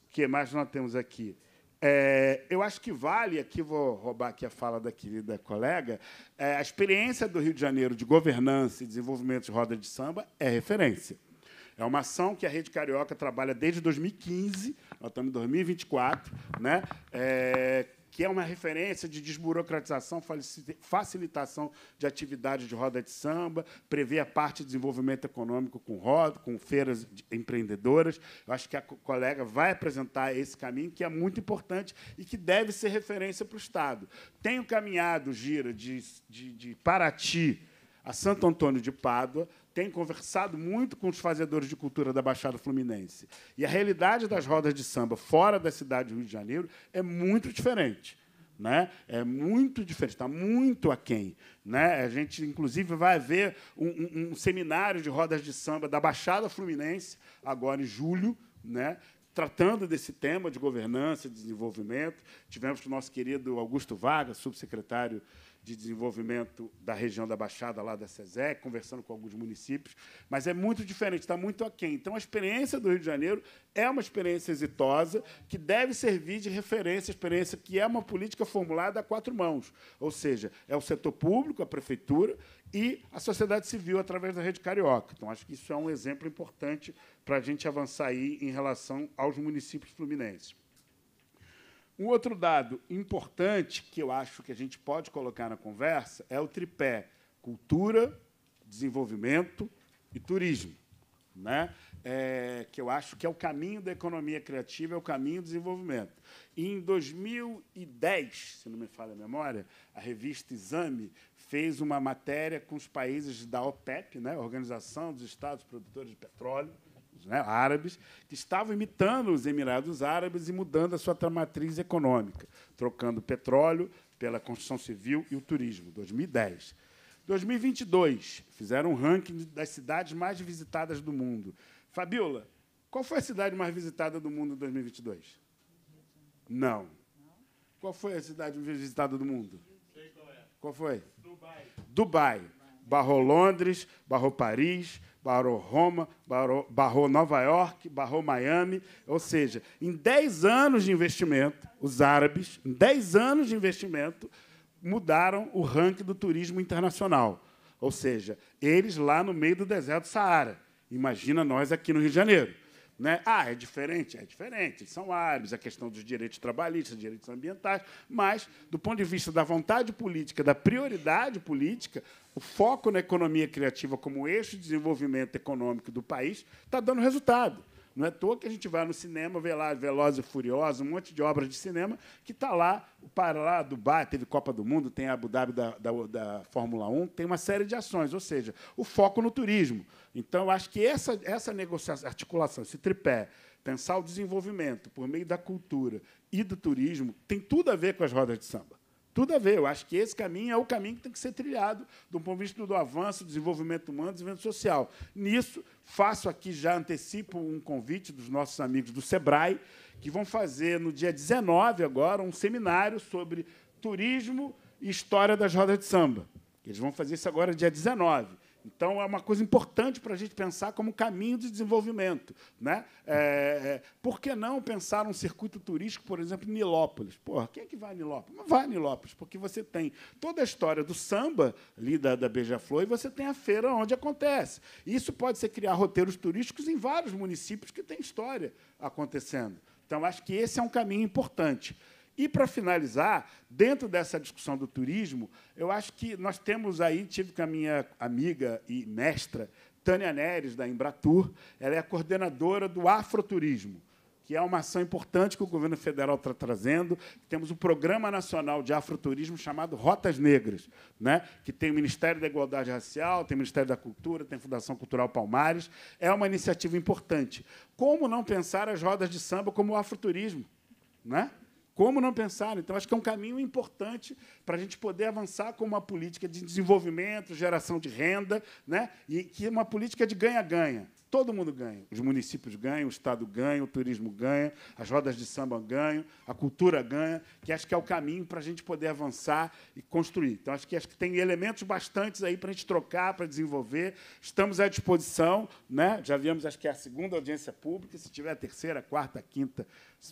O que mais nós temos aqui? É, eu acho que vale, aqui vou roubar aqui a fala da querida colega, é, a experiência do Rio de Janeiro de governança e desenvolvimento de roda de samba é referência. É uma ação que a Rede Carioca trabalha desde 2015, nós estamos em 2024, né? É, que é uma referência de desburocratização, facilitação de atividades de roda de samba, prevê a parte de desenvolvimento econômico com roda, com feiras empreendedoras. Eu acho que a colega vai apresentar esse caminho, que é muito importante e que deve ser referência para o Estado. Tenho caminhado, Gira, de, de, de Paraty a Santo Antônio de Pádua, tem conversado muito com os fazedores de cultura da Baixada Fluminense. E a realidade das rodas de samba fora da cidade do Rio de Janeiro é muito diferente. Né? É muito diferente, está muito aquém. Né? A gente, inclusive, vai ver um, um, um, seminário de rodas de samba da Baixada Fluminense, agora em julho, né? tratando desse tema de governança, desenvolvimento. Tivemos o nosso querido Augusto Vargas, subsecretário de desenvolvimento da região da Baixada, lá da SESEC, conversando com alguns municípios, mas é muito diferente, está muito aquém. Então, a experiência do Rio de Janeiro é uma experiência exitosa que deve servir de referência, experiência que é uma política formulada a quatro mãos, ou seja, é o setor público, a prefeitura e a sociedade civil através da rede carioca. Então, acho que isso é um exemplo importante para a gente avançar aí em relação aos municípios fluminenses. Um outro dado importante que eu acho que a gente pode colocar na conversa é o tripé cultura, desenvolvimento e turismo, né? É, que eu acho que é o caminho da economia criativa, é o caminho do desenvolvimento. E em 2010, se não me falha a memória, a revista Exame fez uma matéria com os países da OPEP, né, Organização dos Estados Produtores de Petróleo, né, Árabes, que estavam imitando os Emirados Árabes e mudando a sua matriz econômica, trocando petróleo pela construção civil e o turismo, 2010. 2022, fizeram um ranking das cidades mais visitadas do mundo. Fabiola, qual foi a cidade mais visitada do mundo em 2022? Não. Qual foi a cidade mais visitada do mundo? Sei qual é. Qual foi? Dubai. Dubai. Barrou Londres, barrou Paris, barrou Roma, barrou, barrou Nova York, barrou Miami. Ou seja, em 10 anos de investimento, os árabes, em 10 anos de investimento, mudaram o ranking do turismo internacional. Ou seja, eles lá no meio do deserto do Saara. Imagina nós aqui no Rio de Janeiro. Né? Ah, é diferente, é diferente, são áreas, a questão dos direitos trabalhistas, direitos ambientais, mas, do ponto de vista da vontade política, da prioridade política, o foco na economia criativa como eixo de desenvolvimento econômico do país está dando resultado. Não é à toa que a gente vai no cinema ver lá Veloz e Furiosa, um monte de obras de cinema que está lá, para lá, Dubai, teve Copa do Mundo, tem a Abu Dhabi da, da, da Fórmula 1, tem uma série de ações, ou seja, o foco no turismo. Então, acho que essa, essa negociação, articulação, esse tripé, pensar o desenvolvimento por meio da cultura e do turismo, tem tudo a ver com as rodas de samba. Tudo a ver. Eu acho que esse caminho é o caminho que tem que ser trilhado do ponto de vista do avanço, do desenvolvimento humano, do desenvolvimento social. Nisso, faço aqui, já antecipo um convite dos nossos amigos do SEBRAE, que vão fazer, no dia 19 agora, um seminário sobre turismo e história das rodas de samba. Eles vão fazer isso agora, dia 19. Então, é uma coisa importante para a gente pensar como caminho de desenvolvimento. Né? É, é, por que não pensar um circuito turístico, por exemplo, em Nilópolis? Porra, quem é que vai a Nilópolis? Não vai a Nilópolis, porque você tem toda a história do samba ali da, da Beija-Flor e você tem a feira onde acontece. Isso pode ser criar roteiros turísticos em vários municípios que têm história acontecendo. Então, acho que esse é um caminho importante. E, para finalizar, dentro dessa discussão do turismo, eu acho que nós temos aí, tive com a minha amiga e mestra, Tânia Neres, da Embratur, ela é a coordenadora do Afroturismo, que é uma ação importante que o governo federal está trazendo. Temos um programa nacional de afroturismo chamado Rotas Negras, né? que tem o Ministério da Igualdade Racial, tem o Ministério da Cultura, tem a Fundação Cultural Palmares. É uma iniciativa importante. Como não pensar as rodas de samba como o afroturismo? Né? Como não pensar? Então, acho que é um caminho importante para a gente poder avançar com uma política de desenvolvimento, geração de renda, né? e que é uma política de ganha-ganha. Todo mundo ganha. Os municípios ganham, o Estado ganha, o turismo ganha, as rodas de samba ganham, a cultura ganha, que acho que é o caminho para a gente poder avançar e construir. Então, acho que, acho que tem elementos bastantes aí para a gente trocar, para desenvolver. Estamos à disposição. Né? Já viemos, acho que é a segunda audiência pública. Se tiver a terceira, a quarta, a quinta,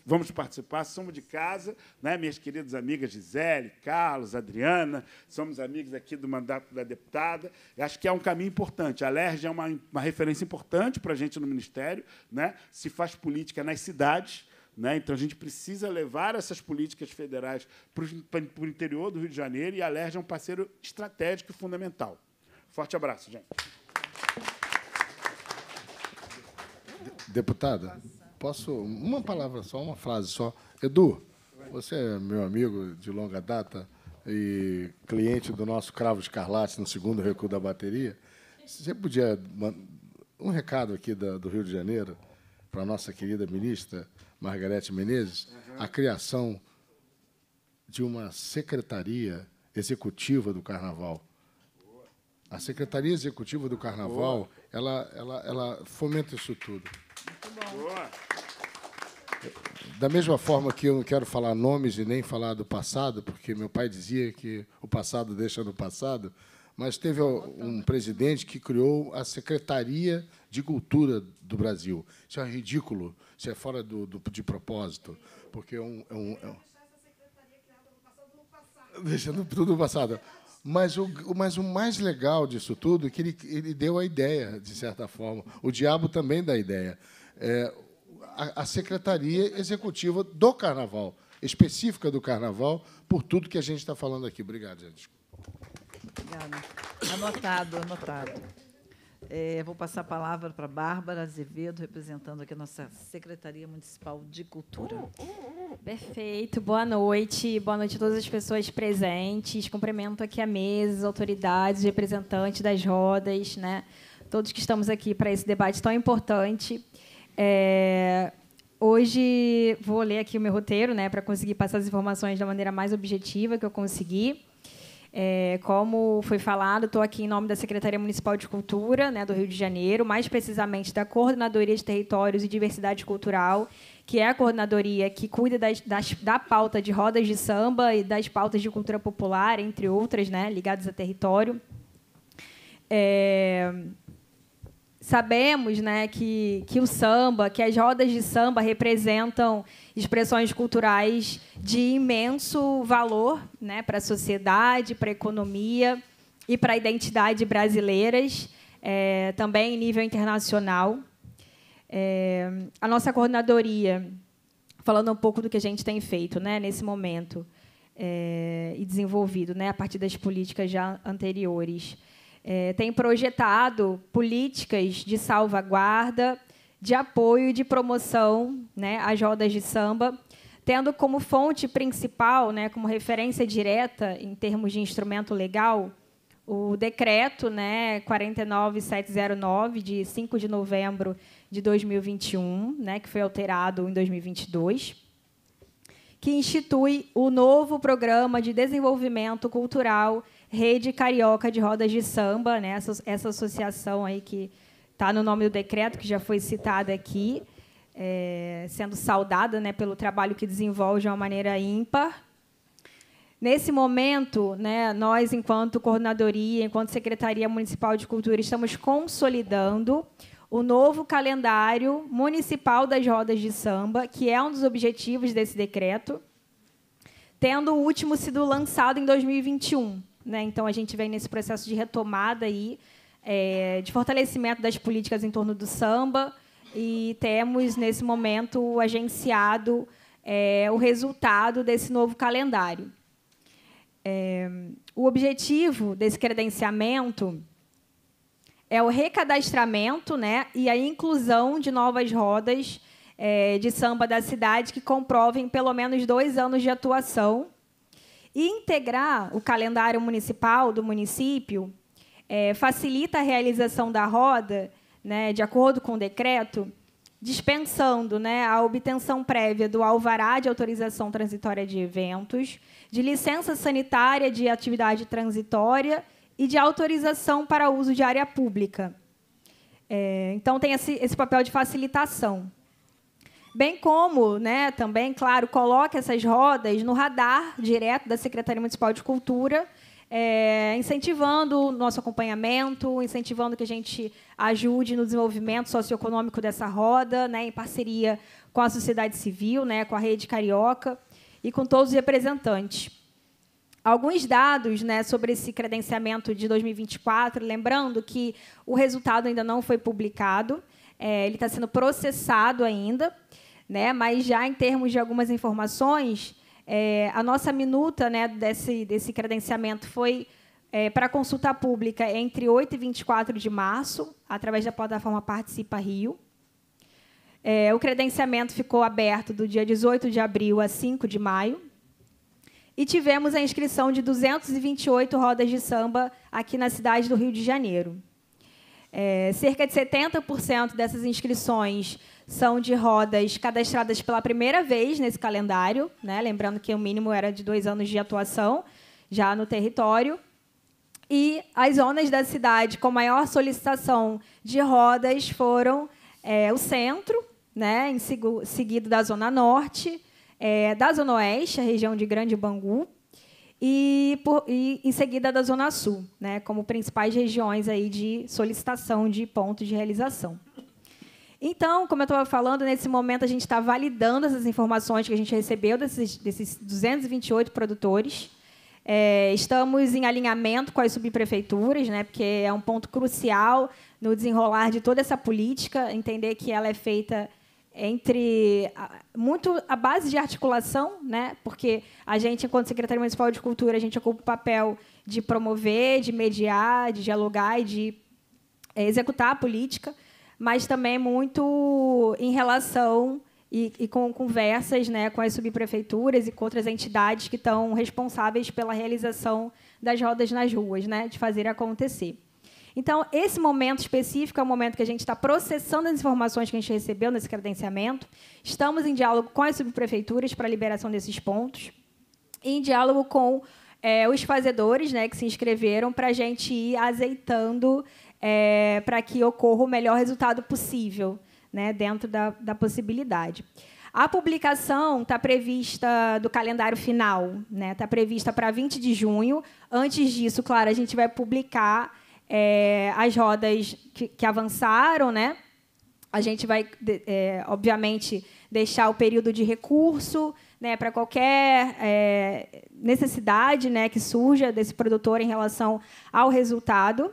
vamos participar, somos de casa, né? minhas queridas amigas Gisele, Carlos, Adriana, somos amigos aqui do mandato da deputada. acho que é um caminho importante. A LERJ é uma, uma referência importante para a gente no Ministério, né? se faz política nas cidades. Né? Então, a gente precisa levar essas políticas federais para o interior do Rio de Janeiro e a LERJ é um parceiro estratégico e fundamental. Forte abraço, gente. Deputada posso. Uma palavra só, uma frase só. Edu, você é meu amigo de longa data e cliente do nosso Cravo Escarlate no segundo recuo da bateria. Você podia. Um recado aqui do Rio de Janeiro para a nossa querida ministra Margarete Menezes, a criação de uma secretaria executiva do Carnaval. A Secretaria Executiva do Carnaval ela, ela, ela fomenta isso tudo. muito bom Da mesma forma que eu não quero falar nomes e nem falar do passado, porque meu pai dizia que o passado deixa no passado, mas teve um presidente que criou a Secretaria de Cultura do Brasil. Isso é ridículo, isso é fora do, do de propósito, porque é um. É um, é um... Deixando tudo no passado. Mas o, mas o mais legal disso tudo é que ele, ele deu a ideia, de certa forma. O diabo também dá ideia. É, a, a Secretaria Executiva do Carnaval, específica do Carnaval, por tudo que a gente está falando aqui. Obrigado, gente. Obrigada. Anotado, anotado. É, vou passar a palavra para Bárbara Azevedo, representando aqui a nossa Secretaria Municipal de Cultura. Uh, uh, uh, Perfeito, boa noite. Boa noite a todas as pessoas presentes. Cumprimento aqui a mesa, autoridades, representantes das rodas, né? todos que estamos aqui para esse debate tão importante. É, hoje vou ler aqui o meu roteiro né, para conseguir passar as informações da maneira mais objetiva que eu conseguir. É, como foi falado, estou aqui em nome da Secretaria Municipal de Cultura né, do Rio de Janeiro, mais precisamente da Coordenadoria de Territórios e Diversidade Cultural, que é a coordenadoria que cuida das, das, da pauta de rodas de samba e das pautas de cultura popular, entre outras, né, ligadas a território. É, sabemos né, que, que o samba, que as rodas de samba representam expressões culturais de imenso valor né, para a sociedade, para a economia e para a identidade brasileiras, é, também em nível internacional. É, a nossa coordenadoria, falando um pouco do que a gente tem feito né, nesse momento é, e desenvolvido né, a partir das políticas já anteriores é, tem projetado políticas de salvaguarda, de apoio e de promoção né, às rodas de samba, tendo como fonte principal, né, como referência direta em termos de instrumento legal, o decreto né, 49709, de 5 de novembro de 2021, né, que foi alterado em 2022, que institui o novo Programa de Desenvolvimento Cultural Rede Carioca de Rodas de Samba, né? essa, essa associação aí que está no nome do decreto, que já foi citada aqui, é, sendo saudada né, pelo trabalho que desenvolve de uma maneira ímpar. Nesse momento, né, nós, enquanto coordenadoria, enquanto Secretaria Municipal de Cultura, estamos consolidando o novo calendário municipal das rodas de samba, que é um dos objetivos desse decreto, tendo o último sido lançado em 2021. Né? Então, a gente vem nesse processo de retomada aí, é, de fortalecimento das políticas em torno do samba e temos, nesse momento, agenciado é, o resultado desse novo calendário. É, o objetivo desse credenciamento é o recadastramento né, e a inclusão de novas rodas é, de samba da cidade que comprovem pelo menos dois anos de atuação e integrar o calendário municipal do município é, facilita a realização da roda, né, de acordo com o decreto, dispensando né, a obtenção prévia do alvará de autorização transitória de eventos, de licença sanitária de atividade transitória e de autorização para uso de área pública. É, então, tem esse, esse papel de facilitação bem como, né, também, claro, coloque essas rodas no radar direto da Secretaria Municipal de Cultura, é, incentivando o nosso acompanhamento, incentivando que a gente ajude no desenvolvimento socioeconômico dessa roda, né, em parceria com a sociedade civil, né, com a rede carioca e com todos os representantes. Alguns dados né, sobre esse credenciamento de 2024, lembrando que o resultado ainda não foi publicado, é, ele está sendo processado ainda né? Mas já em termos de algumas informações, é, a nossa minuta né, desse, desse credenciamento foi é, para consulta pública entre 8 e 24 de março, através da plataforma Participa Rio. É, o credenciamento ficou aberto do dia 18 de abril a 5 de maio. E tivemos a inscrição de 228 rodas de samba aqui na cidade do Rio de Janeiro. É, cerca de 70% dessas inscrições são de rodas cadastradas pela primeira vez nesse calendário, né? lembrando que o mínimo era de dois anos de atuação já no território. E as zonas da cidade com maior solicitação de rodas foram é, o centro, né? em seguido da zona norte, é, da zona oeste, a região de Grande Bangu, e, por, e, em seguida da Zona Sul, né, como principais regiões aí de solicitação de pontos de realização. Então, como eu estava falando, nesse momento a gente está validando essas informações que a gente recebeu desses, desses 228 produtores. É, estamos em alinhamento com as subprefeituras, né, porque é um ponto crucial no desenrolar de toda essa política, entender que ela é feita entre muito a base de articulação, né? Porque a gente, enquanto secretaria municipal de cultura, a gente ocupa o papel de promover, de mediar, de dialogar e de é, executar a política mas também muito em relação e, e, com conversas né, com as subprefeituras e com outras entidades que estão responsáveis pela realização das rodas nas ruas, né, de fazer acontecer. Então, esse momento específico é o momento que a gente está processando as informações que a gente recebeu nesse credenciamento, estamos em diálogo com as subprefeituras para a liberação desses pontos, e em diálogo com é, os fazedores né, que se inscreveram para a gente ir azeitando é, para que ocorra o melhor resultado possível, né, dentro da, da possibilidade. A publicação está prevista do calendário final, está né, tá prevista para 20 de junho. Antes disso, claro, a gente vai publicar é, as rodas que, que avançaram, né? A gente vai, é, obviamente, deixar o período de recurso né, para qualquer é, necessidade né, que surja desse produtor em relação ao resultado.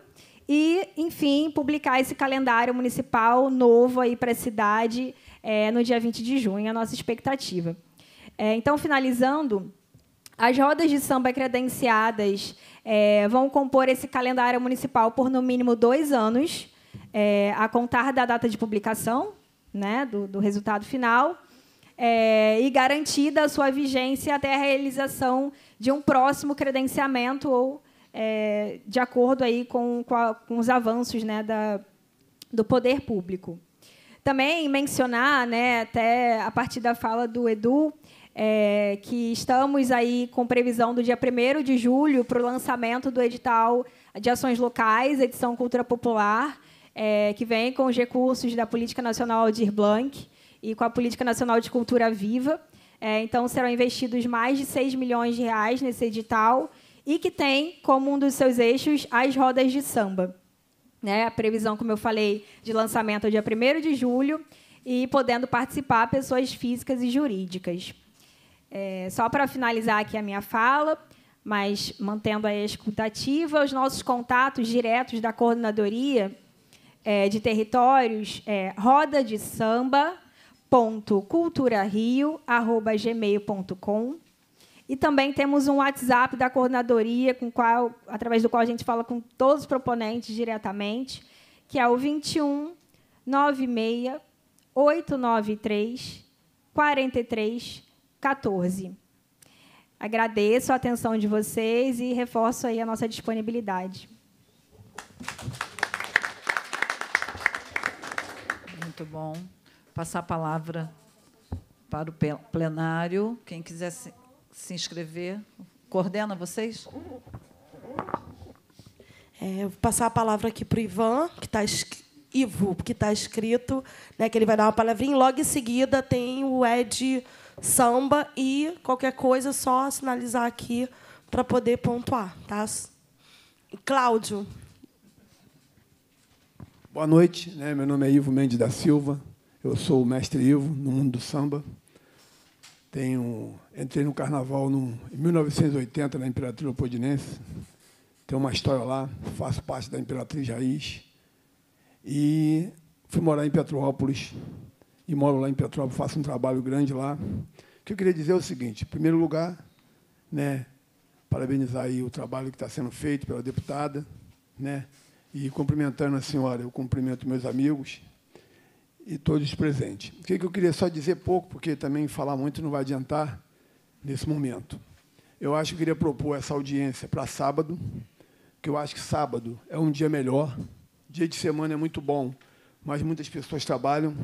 E, enfim, publicar esse calendário municipal novo aí para a cidade é, no dia 20 de junho, a nossa expectativa. É, então, finalizando, as rodas de samba credenciadas é, vão compor esse calendário municipal por no mínimo dois anos, é, a contar da data de publicação, né, do, do resultado final. É, e garantida a sua vigência até a realização de um próximo credenciamento ou é, de acordo aí com, com, a, com os avanços né, da, do poder público. Também mencionar, né, até a partir da fala do Edu, é, que estamos aí com previsão do dia 1 de julho para o lançamento do edital de ações locais, edição Cultura Popular, é, que vem com os recursos da Política Nacional Aldir Blanc e com a Política Nacional de Cultura Viva. É, então, serão investidos mais de 6 milhões de reais nesse edital e que tem como um dos seus eixos as rodas de samba. Né? A previsão, como eu falei, de lançamento é dia 1 de julho e podendo participar pessoas físicas e jurídicas. É, só para finalizar aqui a minha fala, mas mantendo a escutativa, os nossos contatos diretos da coordenadoria é, de territórios é roda de samba ponto e também temos um WhatsApp da coordenadoria, com qual, através do qual a gente fala com todos os proponentes diretamente, que é o 21 96 893 43 14. Agradeço a atenção de vocês e reforço aí a nossa disponibilidade. Muito bom. Passar a palavra para o plenário. Quem quiser se inscrever. Coordena vocês? É, vou passar a palavra aqui para o Ivan, que está Ivo, que está escrito, né, que ele vai dar uma palavrinha. Logo em seguida tem o Ed Samba e qualquer coisa só sinalizar aqui para poder pontuar, tá? Cláudio. Boa noite, né? meu nome é Ivo Mendes da Silva, eu sou o mestre Ivo no mundo do samba entrei no carnaval em 1980 na Imperatriz Leopoldinense. Tem uma história lá, faço parte da Imperatriz Raiz. E fui morar em Petrópolis. E moro lá em Petrópolis, faço um trabalho grande lá. O que eu queria dizer é o seguinte: em primeiro lugar, né, parabenizar aí o trabalho que está sendo feito pela deputada, né, e cumprimentando a senhora, eu cumprimento meus amigos, e todos presentes. O que eu queria só dizer pouco, porque também falar muito não vai adiantar nesse momento. Eu acho que eu queria propor essa audiência para sábado, que eu acho que sábado é um dia melhor. Dia de semana é muito bom, mas muitas pessoas trabalham,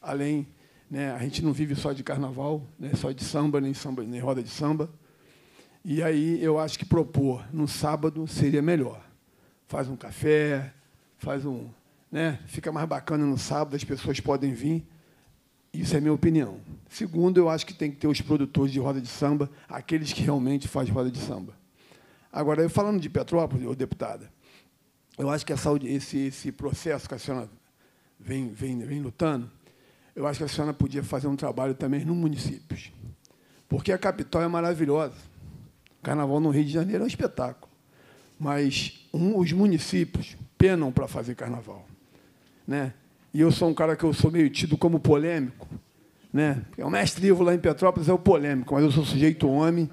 além, né, a gente não vive só de carnaval, né, só de samba, nem samba, nem roda de samba. E aí eu acho que propor no sábado seria melhor. Faz um café, faz um né? fica mais bacana no sábado, as pessoas podem vir. Isso é minha opinião. Segundo, eu acho que tem que ter os produtores de roda de samba, aqueles que realmente fazem roda de samba. Agora, eu falando de Petrópolis, ô deputada, eu acho que essa, esse, esse processo que a senhora vem, vem, vem lutando, eu acho que a senhora podia fazer um trabalho também nos municípios. Porque a capital é maravilhosa. O carnaval no Rio de Janeiro é um espetáculo. Mas um, os municípios penam para fazer carnaval né? E eu sou um cara que eu sou meio tido como polêmico, né? É o mestre livro lá em Petrópolis é o polêmico, mas eu sou sujeito homem,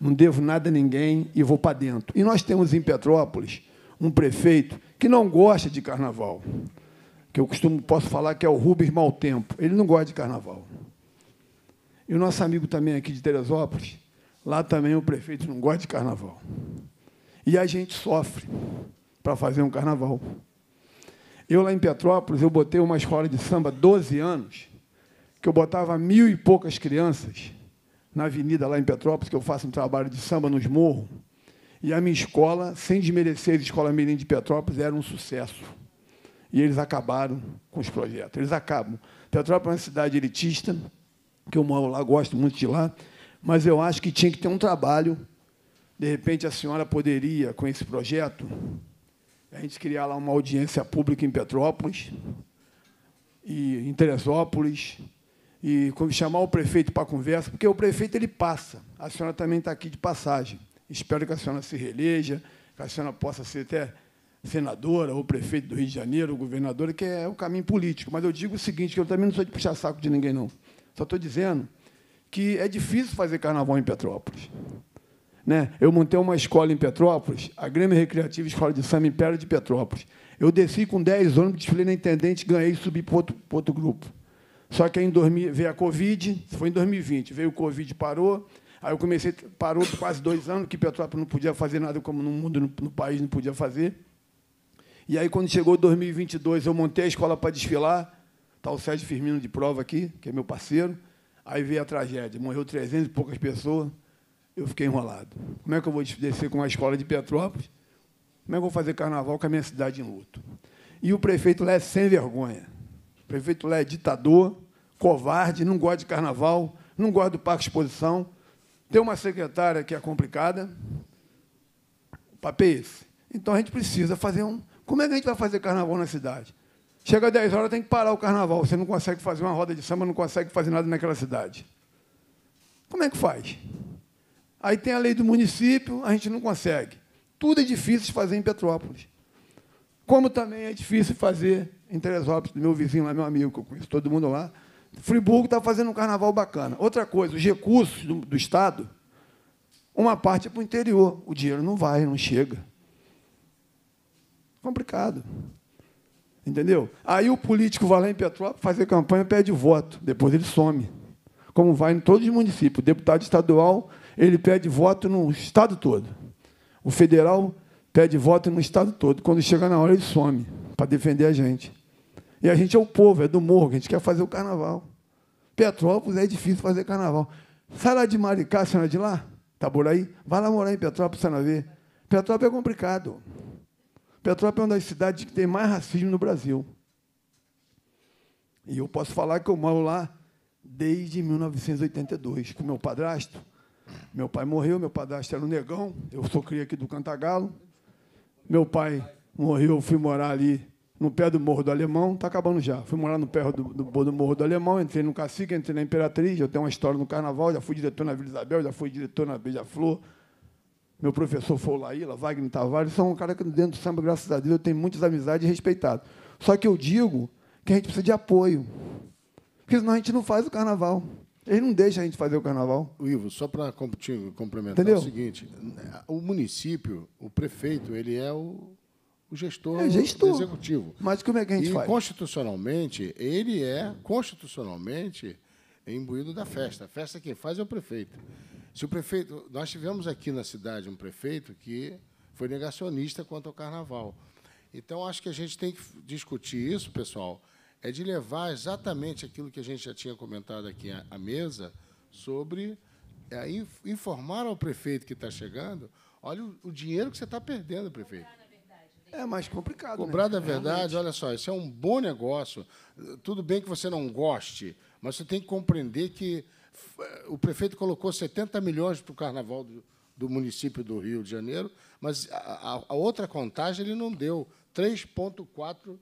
não devo nada a ninguém e vou para dentro. E nós temos em Petrópolis um prefeito que não gosta de carnaval, que eu costumo posso falar que é o Rubens Mal Tempo. Ele não gosta de carnaval. E o nosso amigo também aqui de Teresópolis, lá também o prefeito não gosta de carnaval. E a gente sofre para fazer um carnaval. Eu lá em Petrópolis, eu botei uma escola de samba 12 anos, que eu botava mil e poucas crianças na avenida lá em Petrópolis, que eu faço um trabalho de samba nos morros. E a minha escola, sem desmerecer a Escola Mirim de Petrópolis, era um sucesso. E eles acabaram com os projetos. Eles acabam. Petrópolis é uma cidade elitista, que eu moro lá, gosto muito de lá, mas eu acho que tinha que ter um trabalho. De repente, a senhora poderia, com esse projeto, a gente criar lá uma audiência pública em Petrópolis e em Teresópolis e chamar o prefeito para conversa, porque o prefeito ele passa. A senhora também está aqui de passagem. Espero que a senhora se reeleja, que a senhora possa ser até senadora ou prefeito do Rio de Janeiro, governadora, que é o caminho político. Mas eu digo o seguinte, que eu também não sou de puxar saco de ninguém, não. Só estou dizendo que é difícil fazer carnaval em Petrópolis. Né? Eu montei uma escola em Petrópolis, a Grêmio Recreativa Escola de Samba Império de Petrópolis. Eu desci com 10 ônibus, desfilei na Intendente, ganhei e subi para outro, outro grupo. Só que aí em 2000, veio a Covid, foi em 2020, veio o Covid, parou. Aí eu comecei, parou por quase dois anos, que Petrópolis não podia fazer nada como no mundo, no, no país não podia fazer. E aí, quando chegou 2022, eu montei a escola para desfilar. Está o Sérgio Firmino de prova aqui, que é meu parceiro. Aí veio a tragédia. Morreu 300 e poucas pessoas eu fiquei enrolado. Como é que eu vou descer com a escola de Petrópolis? Como é que eu vou fazer carnaval com a minha cidade em luto? E o prefeito lá é sem vergonha. O prefeito lá é ditador, covarde, não gosta de carnaval, não gosta do parque de exposição. Tem uma secretária que é complicada. O papel é esse. Então a gente precisa fazer um. Como é que a gente vai fazer carnaval na cidade? Chega às 10 horas, tem que parar o carnaval. Você não consegue fazer uma roda de samba, não consegue fazer nada naquela cidade. Como é que faz? Aí tem a lei do município, a gente não consegue. Tudo é difícil de fazer em Petrópolis. Como também é difícil fazer em Teresópolis, do meu vizinho lá, meu amigo, que eu conheço todo mundo lá. Friburgo está fazendo um carnaval bacana. Outra coisa, os recursos do, do Estado, uma parte é para o interior. O dinheiro não vai, não chega. Complicado. Entendeu? Aí o político vai lá em Petrópolis fazer campanha, pede voto. Depois ele some. Como vai em todos os municípios. deputado estadual ele pede voto no estado todo. O federal pede voto no estado todo. Quando chega na hora, ele some para defender a gente. E a gente é o povo, é do morro, a gente quer fazer o carnaval. Petrópolis é difícil fazer carnaval. Sai lá de Maricá, você de lá, de lá? Tá aí? Vai lá morar em Petrópolis, você não Petrópolis é complicado. Petrópolis é uma das cidades que tem mais racismo no Brasil. E eu posso falar que eu moro lá desde 1982, com meu padrasto, meu pai morreu, meu padrasto era um negão, eu sou cria aqui do Cantagalo. Meu pai morreu, eu fui morar ali no pé do Morro do Alemão, está acabando já. Fui morar no pé do, do, do, Morro do Alemão, entrei no Cacique, entrei na Imperatriz, eu tenho uma história no Carnaval, já fui diretor na Vila Isabel, já fui diretor na Beija-Flor. Meu professor foi o Laíla, Wagner Tavares, são um cara que dentro do samba, graças a Deus, eu tenho muitas amizades e respeitado. Só que eu digo que a gente precisa de apoio, porque senão a gente não faz o Carnaval. Ele não deixa a gente fazer o carnaval. Ivo, só para complementar Entendeu? é o seguinte: o município, o prefeito, ele é o, o gestor, é gestor, executivo. Mas como é que a gente e, faz? Constitucionalmente, ele é constitucionalmente imbuído da festa. A festa quem faz é o prefeito. Se o prefeito, nós tivemos aqui na cidade um prefeito que foi negacionista quanto ao carnaval. Então acho que a gente tem que discutir isso, pessoal é de levar exatamente aquilo que a gente já tinha comentado aqui à mesa sobre é, informar ao prefeito que está chegando, olha o, o, dinheiro que você está perdendo, prefeito. Né? É mais complicado. Né? Cobrar né? da verdade, Realmente. olha só, isso é um bom negócio. Tudo bem que você não goste, mas você tem que compreender que é, o prefeito colocou 70 milhões para o carnaval do, do, município do Rio de Janeiro, mas a, a outra contagem ele não deu 3,4 milhões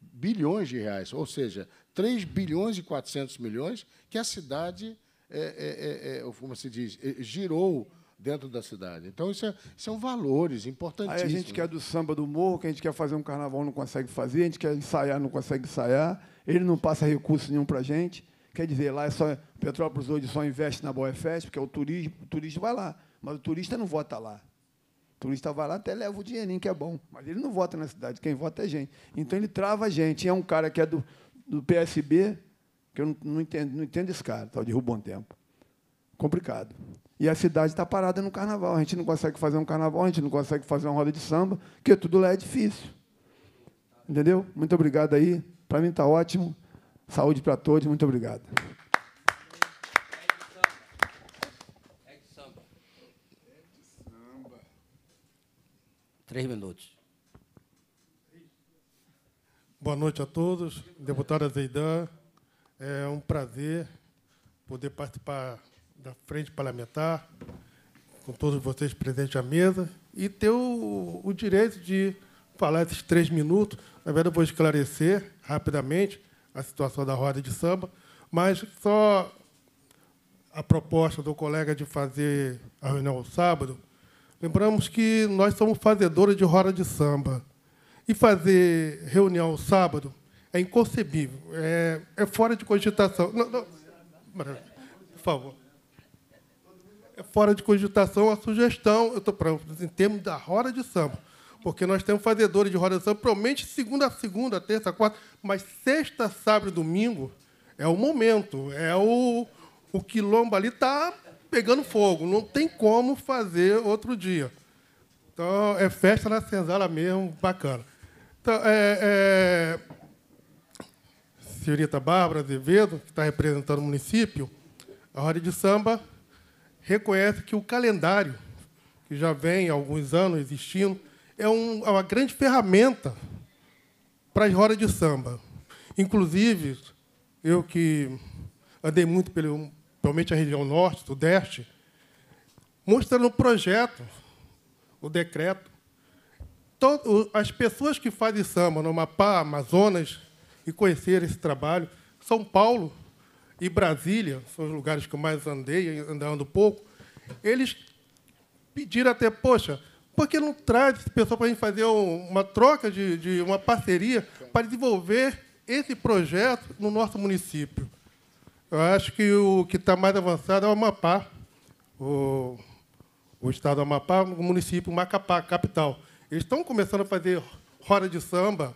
bilhões de reais, ou seja, 3 bilhões e 400 milhões que a cidade, é, é, é, é como se diz, é, girou dentro da cidade. Então, isso, é, são é valores importantíssimos. Aí a gente quer do samba do morro, que a gente quer fazer um carnaval, não consegue fazer, a gente quer ensaiar, não consegue ensaiar, ele não passa recurso nenhum para a gente. Quer dizer, lá é só Petrópolis hoje só investe na Boa Fest, porque é o turismo, o turista vai lá, mas o turista não vota lá turista vai lá, até leva o dinheirinho, que é bom. Mas ele não vota na cidade, quem vota é gente. Então ele trava a gente. E é um cara que é do, do PSB, que eu não, não, entendo, não entendo esse cara, tal de Rubom Tempo. Complicado. E a cidade está parada no carnaval. A gente não consegue fazer um carnaval, a gente não consegue fazer uma roda de samba, porque tudo lá é difícil. Entendeu? Muito obrigado aí. Para mim está ótimo. Saúde para todos. Muito obrigado. Três minutos. Boa noite a todos. Deputada Zeidan, é um prazer poder participar da frente parlamentar, com todos vocês presentes à mesa, e ter o, o direito de falar esses três minutos. Na verdade, eu vou esclarecer rapidamente a situação da roda de samba, mas só a proposta do colega de fazer a reunião sábado Lembramos que nós somos fazedores de roda de samba. E fazer reunião sábado é inconcebível, é, é fora de cogitação. Não, não, por favor. É fora de cogitação a sugestão, eu estou em termos da roda de samba. Porque nós temos fazedores de roda de samba, provavelmente segunda a segunda, terça, quarta, mas sexta, sábado e domingo é o momento, é o, o quilombo ali está pegando fogo, não tem como fazer outro dia. Então, é festa na senzala mesmo, bacana. Então, é, é... Senhorita Bárbara Azevedo, que está representando o município, a Roda de Samba reconhece que o calendário, que já vem há alguns anos existindo, é, um, é uma grande ferramenta para as rodas de samba. Inclusive, eu que andei muito pelo, principalmente a região norte, sudeste, mostrando o projeto, o decreto. Todo, então, as pessoas que fazem samba no Mapá, Amazonas, e conhecer esse trabalho, São Paulo e Brasília, são os lugares que eu mais andei, andando pouco, eles pediram até, poxa, por que não traz esse pessoal para a gente fazer uma troca, de, de uma parceria, para desenvolver esse projeto no nosso município? Eu acho que o que está mais avançado é o Amapá, o, o estado do Amapá, o município Macapá, capital. Eles estão começando a fazer roda de samba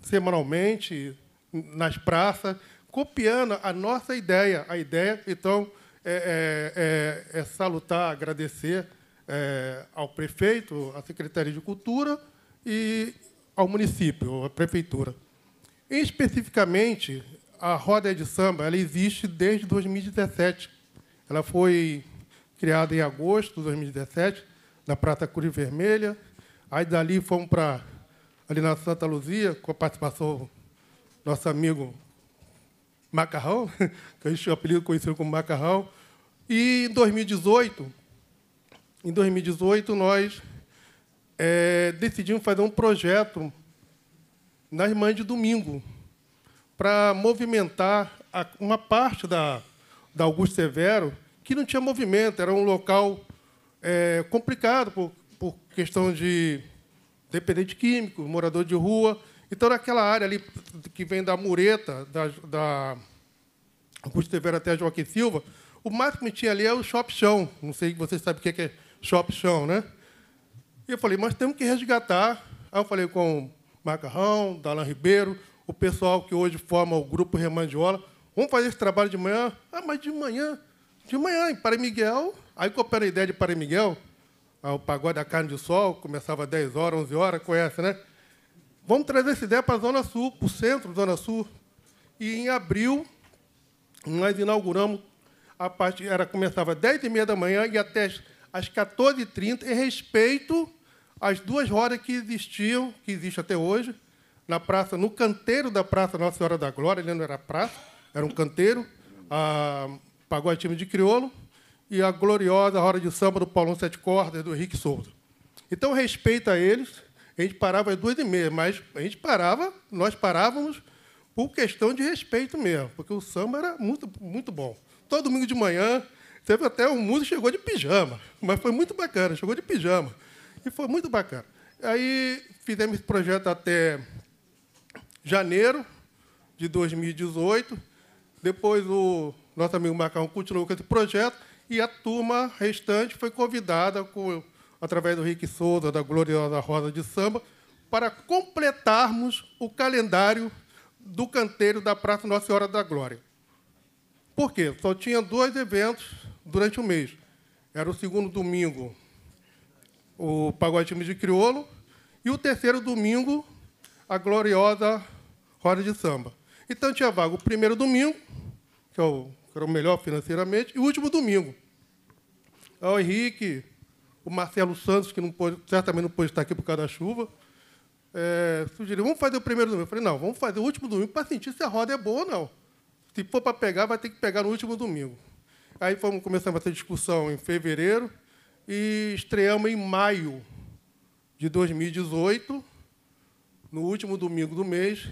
semanalmente nas praças, copiando a nossa ideia. A ideia, então, é, é, é, é salutar, agradecer é, ao prefeito, à Secretaria de Cultura e ao município, à prefeitura. E, especificamente, a roda de samba ela existe desde 2017. Ela foi criada em agosto de 2017, na Prata Cruz Vermelha. Aí dali fomos para ali na Santa Luzia, com a participação do nosso amigo Macarrão, que a gente o apelido conhecido como Macarrão. E em 2018, em 2018 nós é, decidimos fazer um projeto nas mães de domingo, para movimentar uma parte da, da Augusto Severo, que não tinha movimento, era um local é, complicado por, por questão de dependente químico, morador de rua. Então, naquela área ali que vem da Mureta, da, da Augusto Severo até Joaquim Silva, o máximo que tinha ali é o Shop Chão. Não sei se vocês sabem o que é, é Shop Chão, né? E eu falei, mas temos que resgatar. Aí eu falei com o Macarrão, Dalan Ribeiro, o pessoal que hoje forma o grupo Remandiola, vamos fazer esse trabalho de manhã? Ah, mas de manhã? De manhã, em Para Miguel. Aí copiaram a ideia de Para Miguel, ah, o pagode da carne de sol, começava às 10 horas, 11 horas, conhece, né? Vamos trazer essa ideia para a Zona Sul, para o centro da Zona Sul. E em abril, nós inauguramos a parte era começava às 10 e meia da manhã e até às 14h30, em respeito às duas rodas que existiam, que existe até hoje, na praça, no canteiro da Praça Nossa Senhora da Glória, ele não era praça, era um canteiro, a, pagou a time de crioulo, e a gloriosa roda de samba do Paulão Sete Cordas, do Henrique Souza. Então, respeito a eles, a gente parava às duas e meia, mas a gente parava, nós parávamos por questão de respeito mesmo, porque o samba era muito, muito bom. Todo domingo de manhã, teve até um músico chegou de pijama, mas foi muito bacana, chegou de pijama, e foi muito bacana. Aí fizemos esse projeto até janeiro de 2018. Depois o nosso amigo Macarrão continuou com esse projeto e a turma restante foi convidada, com, através do Rick Souza, da Gloriosa Rosa de Samba, para completarmos o calendário do canteiro da Praça Nossa Senhora da Glória. Por quê? Só tinha dois eventos durante o mês. Era o segundo domingo, o Pagode de Criolo, e o terceiro domingo, a gloriosa roda de samba. Então tinha vaga o primeiro domingo, que, é era o melhor financeiramente, e o último domingo. É o Henrique, o Marcelo Santos, que não pôde, certamente não pôde estar aqui por causa da chuva, é, sugeriu, vamos fazer o primeiro domingo. Eu falei, não, vamos fazer o último domingo para sentir se a roda é boa ou não. Se for para pegar, vai ter que pegar no último domingo. Aí fomos, começamos essa discussão em fevereiro e estreamos em maio de 2018 no último domingo do mês.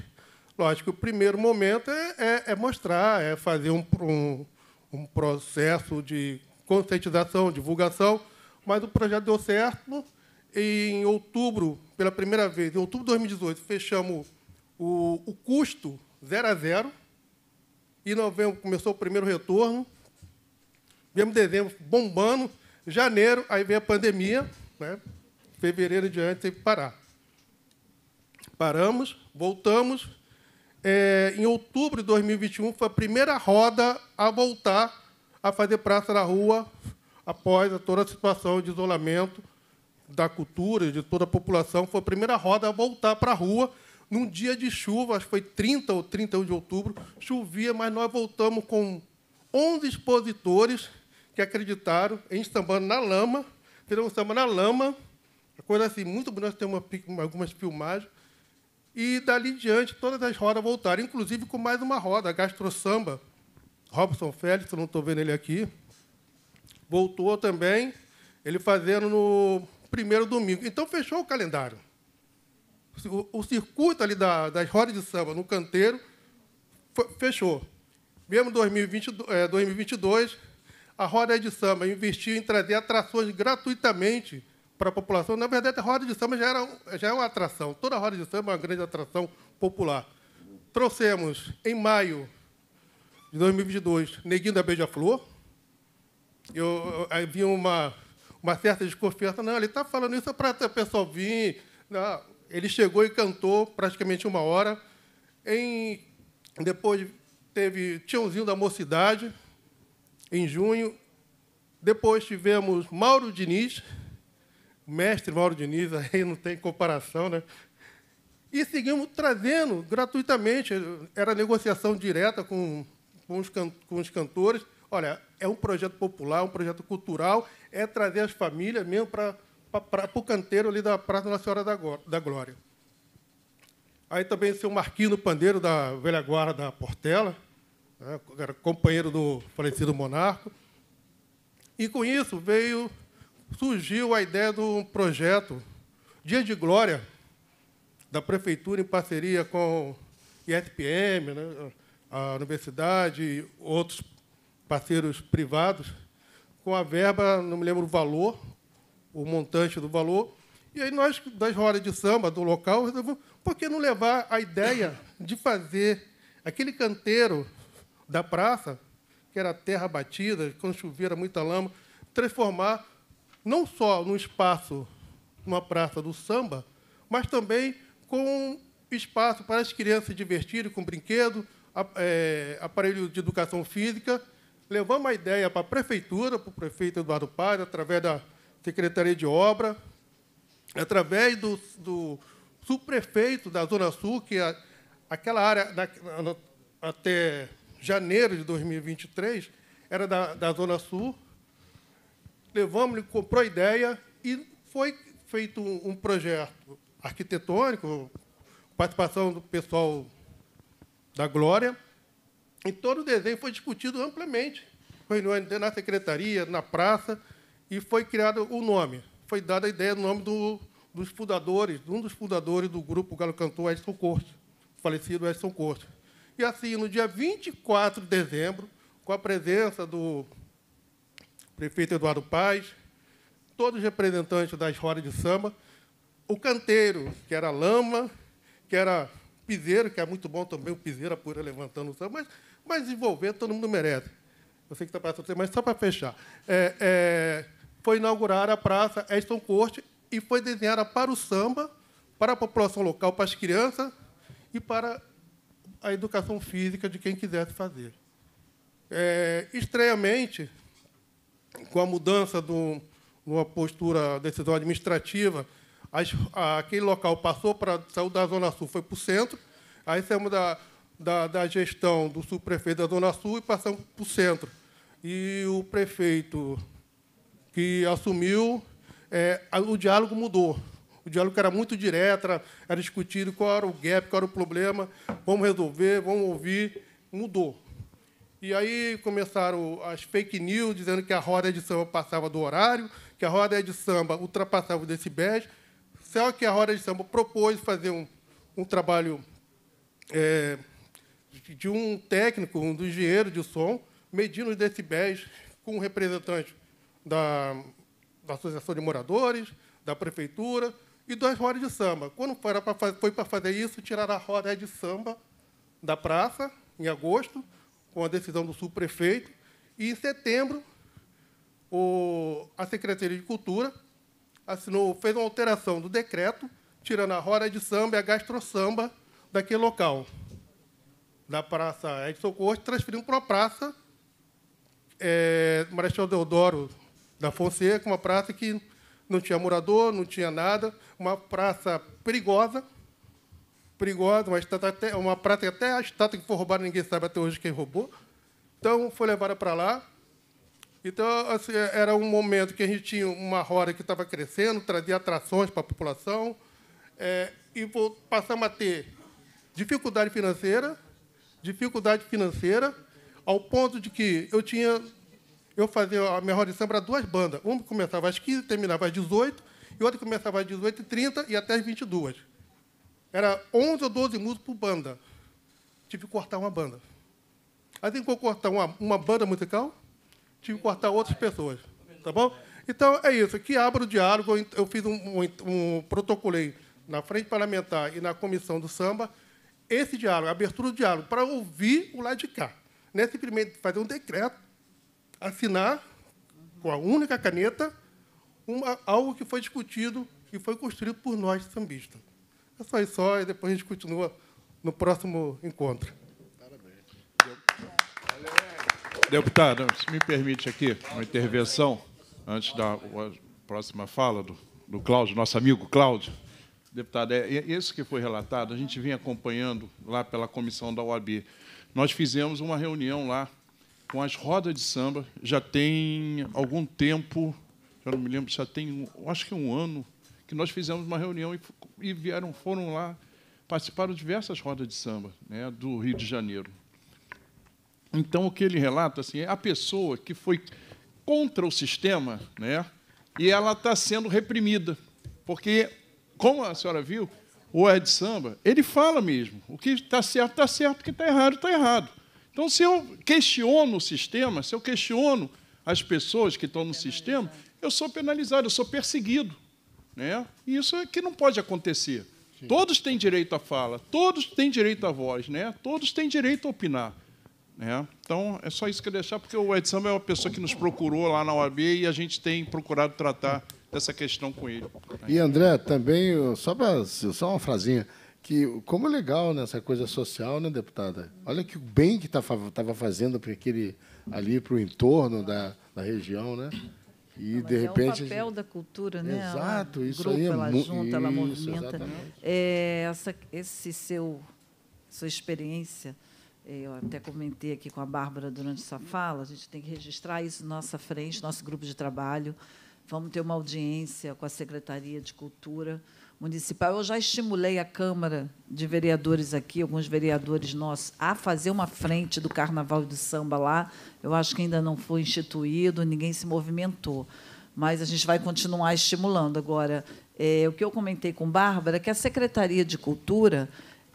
Lógico, que o primeiro momento é, é, é mostrar, é fazer um, um, um processo de conscientização, divulgação, mas o projeto deu certo. Em outubro, pela primeira vez, em outubro de 2018, fechamos o, o custo zero a zero. Em novembro começou o primeiro retorno. Viemos dezembro bombando. Janeiro, aí veio a pandemia. Né? Fevereiro em diante, tem que parar. Paramos, voltamos. É, em outubro de 2021, foi a primeira roda a voltar a fazer praça na rua após toda a situação de isolamento da cultura, de toda a população. Foi a primeira roda a voltar para a rua num dia de chuva, acho que foi 30 ou 31 de outubro, chovia, mas nós voltamos com 11 expositores que acreditaram em sambando na lama, fizemos samba na lama, coisa assim, muito bonita, tem algumas filmagens, e dali em diante todas as rodas voltaram, inclusive com mais uma roda, a Gastro Samba. Robson Félix, não estou vendo ele aqui, voltou também, ele fazendo no primeiro domingo. Então fechou o calendário. O, o circuito ali da, das rodas de samba no canteiro fechou. Mesmo 2020, é, 2022, a roda de samba investiu em trazer atrações gratuitamente para a população. Na verdade, a roda de samba já, era, já é uma atração. Toda a roda de samba é uma grande atração popular. Trouxemos, em maio de 2022, Neguinho da Beija-Flor. Eu, aí vi uma, uma certa desconfiança. Não, ele está falando isso para o pessoal vir. Não, ele chegou e cantou praticamente uma hora. Em, depois teve Tiãozinho da Mocidade, em junho. Depois tivemos Mauro Diniz, mestre Mauro Diniz, aí não tem comparação, né? E seguimos trazendo gratuitamente, era negociação direta com, com, os, can, com os cantores. Olha, é um projeto popular, um projeto cultural, é trazer as famílias mesmo para o canteiro ali da Praça Nossa Senhora da Glória. Aí também o seu Marquinho Pandeiro, da velha guarda da Portela, né, era companheiro do falecido monarca. E com isso veio surgiu a ideia de um projeto Dia de Glória, da Prefeitura, em parceria com IFPM, né, a Universidade e outros parceiros privados, com a verba, não me lembro o valor, o montante do valor, e aí nós, das rodas de samba do local, resolvemos, por que não levar a ideia de fazer aquele canteiro da praça, que era terra batida, quando chovia era muita lama, transformar não só no espaço, numa praça do samba, mas também com espaço para as crianças se divertirem com brinquedo, é, aparelho de educação física. Levamos a ideia para a prefeitura, para o prefeito Eduardo Paz, através da Secretaria de Obra, através do, do subprefeito da Zona Sul, que é aquela área até janeiro de 2023 era da, da Zona Sul, levamos, ele comprou a ideia e foi feito um projeto arquitetônico, participação do pessoal da Glória, e todo o desenho foi discutido amplamente. na secretaria, na praça, e foi criado o nome. Foi dada a ideia do nome do, dos fundadores, um dos fundadores do grupo Galo Cantor, Edson Corte, falecido Edson Corte. E assim, no dia 24 de dezembro, com a presença do prefeito Eduardo Paz, todos os representantes da escola de samba, o canteiro, que era lama, que era piseiro, que é muito bom também, o piseiro, a pura levantando o samba, mas, mas envolver todo mundo merece. Você que está passando, mas só para fechar. É, é, foi inaugurar a praça Aston Corte e foi desenhada para o samba, para a população local, para as crianças e para a educação física de quem quisesse fazer. É, estranhamente, com a mudança do, de uma postura decisão administrativa, as, a, aquele local passou para saiu da Zona Sul, foi para o centro, aí saímos da, da, da gestão do subprefeito da Zona Sul e passamos para o centro. E o prefeito que assumiu, é, o diálogo mudou. O diálogo era muito direto, era, era discutido qual era o gap, qual era o problema, vamos resolver, vamos ouvir. Mudou. E aí começaram as fake news dizendo que a roda de samba passava do horário, que a roda de samba ultrapassava os decibéis. Só que a roda de samba propôs fazer um, um trabalho é, de um técnico, um dos engenheiro de som, medindo os decibéis com um representante da, da Associação de Moradores, da Prefeitura e duas rodas de samba. Quando foi para fazer isso, tiraram a roda de samba da praça, em agosto, com a decisão do subprefeito, e em setembro o, a Secretaria de Cultura assinou, fez uma alteração do decreto, tirando a roda de samba e a gastro-samba daquele local, da Praça Edson Corte, transferindo para a Praça é, Marechal Deodoro da Fonseca, uma praça que não tinha morador, não tinha nada, uma praça perigosa, perigosa, uma, estátua até, uma prata até a estátua que foi roubada, ninguém sabe até hoje quem roubou. Então, foi levada para lá. Então, assim, é, era um momento que a gente tinha uma roda que estava crescendo, trazia atrações para a população, é, e passamos a ter dificuldade financeira, dificuldade financeira, ao ponto de que eu tinha eu fazia a minha roda de samba para duas bandas. Uma começava às 15, terminava às 18, e outra começava às 18h30 e até às 22 era 11 ou 12 músicos por banda. Tive que cortar uma banda. Aí tem que cortar uma, uma banda musical, tive que cortar outras pessoas. Tá bom? Então, é isso. Que abra o diálogo. Eu fiz um, um, um protocolei na frente parlamentar e na comissão do samba esse diálogo, abertura do diálogo, para ouvir o lado de cá. Não é simplesmente fazer um decreto, assinar com a única caneta uma, algo que foi discutido e foi construído por nós, sambistas. É só isso, e depois a gente continua no próximo encontro. Deputado, se me permite aqui uma intervenção, antes da próxima fala do, do Cláudio, nosso amigo Cláudio. Deputado, é, esse é que foi relatado, a gente vem acompanhando lá pela comissão da OAB. Nós fizemos uma reunião lá com as rodas de samba, já tem algum tempo, já não me lembro, já tem, acho que é um ano, que nós fizemos uma reunião e, e vieram, foram lá, participaram de diversas rodas de samba né, do Rio de Janeiro. Então, o que ele relata assim, é a pessoa que foi contra o sistema né, e ela está sendo reprimida. Porque, como a senhora viu, o Ed Samba, ele fala mesmo. O que está certo, está certo. O que está errado, está errado. Então, se eu questiono o sistema, se eu questiono as pessoas que estão no sistema, eu sou penalizado, eu sou perseguido. Né? Isso é que não pode acontecer. Sim. Todos têm direito à fala, todos têm direito à voz, né? todos têm direito a opinar. Né? Então, é só isso que eu deixar, porque o Edson é uma pessoa que nos procurou lá na OAB e a gente tem procurado tratar dessa questão com ele. E, André, também, só, pra, só uma frasinha, que como é legal nessa coisa social, né, deputada? Olha que bem que estava tá fazendo para aquele ali para o entorno da, da região, né? E Não, de repente. É o papel da cultura, né? Exato, ela isso grupo, aí é Ela junta, ela isso, movimenta. É, essa, esse seu, sua experiência, é, eu até comentei aqui com a Bárbara durante essa fala, a gente tem que registrar isso na nossa frente, nosso grupo de trabalho. Vamos ter uma audiência com a Secretaria de Cultura municipal. Eu já estimulei a Câmara de Vereadores aqui, alguns vereadores nossos, a fazer uma frente do Carnaval de Samba lá. Eu acho que ainda não foi instituído, ninguém se movimentou. Mas a gente vai continuar estimulando. Agora, é, o que eu comentei com Bárbara é que a Secretaria de Cultura,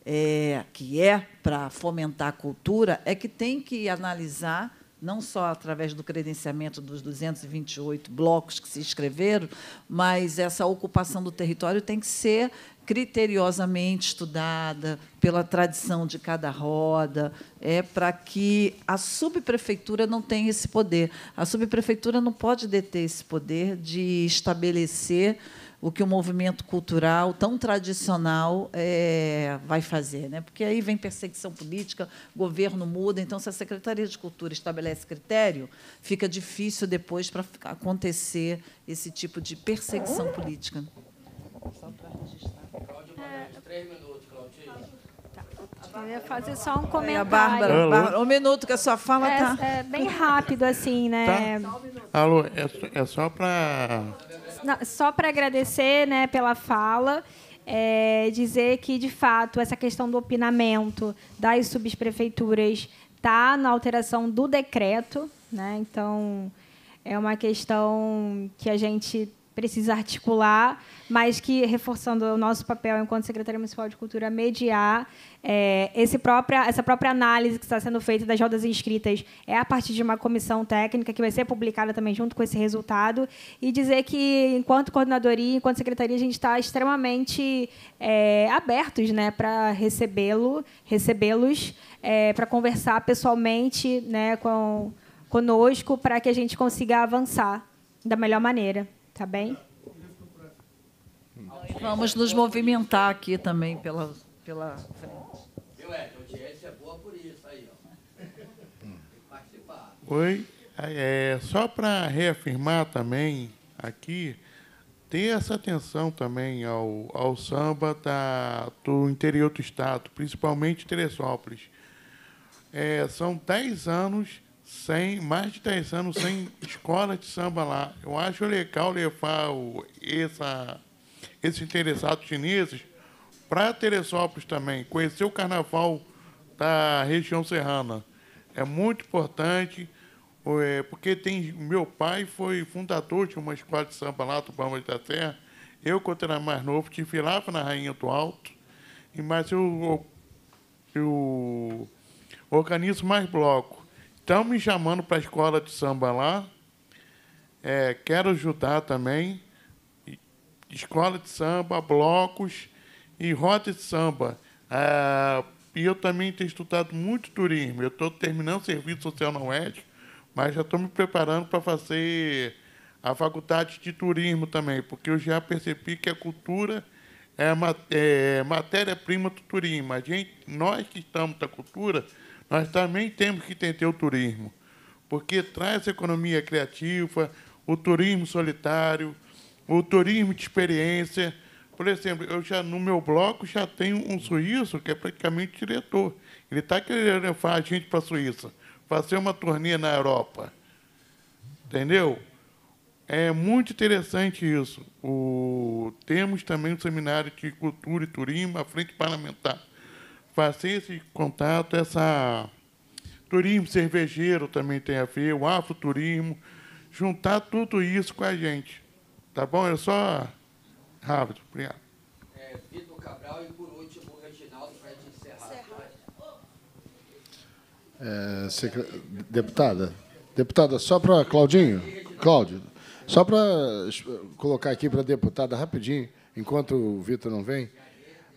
é, que é para fomentar a cultura, é que tem que analisar não só através do credenciamento dos 228 blocos que se inscreveram, mas essa ocupação do território tem que ser criteriosamente estudada pela tradição de cada roda, é para que a subprefeitura não tenha esse poder. A subprefeitura não pode deter esse poder de estabelecer o que o movimento cultural tão tradicional é, vai fazer. Né? Porque aí vem perseguição política, governo muda, então, se a Secretaria de Cultura estabelece critério, fica difícil depois para acontecer esse tipo de perseguição política. Só para registrar. três minutos, tá. Eu ia fazer só um comentário. É a Bárbara, Bárbara, um minuto que a sua fala é, tá. É bem rápido, assim, né? Tá. Alô, é, é só para não, só para agradecer né, pela fala. É, dizer que, de fato, essa questão do opinamento das subprefeituras está na alteração do decreto. Né? Então, é uma questão que a gente precisa articular, mas que, reforçando o nosso papel enquanto Secretaria Municipal de Cultura, mediar é, esse própria, essa própria análise que está sendo feita das rodas inscritas é a partir de uma comissão técnica que vai ser publicada também junto com esse resultado e dizer que, enquanto coordenadoria, enquanto secretaria, a gente está extremamente é, abertos né, para recebê-lo, recebê-los, é, para conversar pessoalmente né, com, conosco para que a gente consiga avançar da melhor maneira. Tá bem? Vamos nos movimentar aqui também pela, pela frente. Eu Ed? A audiência é boa por isso aí, ó. Tem que participar. Oi. É, só para reafirmar também aqui, ter essa atenção também ao, ao samba da, do interior do estado, principalmente Teresópolis. É, são 10 anos sem, mais de 10 anos sem escola de samba lá. Eu acho legal levar o, essa, esses interessados chineses para Teresópolis também, conhecer o carnaval da região serrana. É muito importante, é, porque tem meu pai foi fundador de uma escola de samba lá, Tupãs da Terra. Eu, quando era mais novo, desfilava na Rainha do Alto, mas eu, eu, eu organizo mais bloco. Estão me chamando para a escola de samba lá. É, quero ajudar também. Escola de samba, blocos e rota de samba. Ah, e eu também tenho estudado muito turismo. Eu estou terminando o serviço social na UED, mas já estou me preparando para fazer a faculdade de turismo também, porque eu já percebi que a cultura é, é matéria-prima do turismo. A gente, nós que estamos da cultura, nós também temos que entender o turismo, porque traz economia criativa, o turismo solitário, o turismo de experiência. Por exemplo, eu já no meu bloco já tenho um suíço que é praticamente diretor. Ele está querendo levar a gente para a Suíça, fazer uma turnê na Europa. Entendeu? É muito interessante isso. O... Temos também o um seminário de cultura e turismo, a frente parlamentar. Passei esse contato, essa turismo cervejeiro também tem a ver, o afroturismo, juntar tudo isso com a gente. Tá bom? É só rápido. Obrigado. É, Vitor Cabral e, por último, Reginaldo, É, secre... Deputada, deputada, só para Claudinho. Cláudio. Só para colocar aqui para a deputada rapidinho, enquanto o Vitor não vem.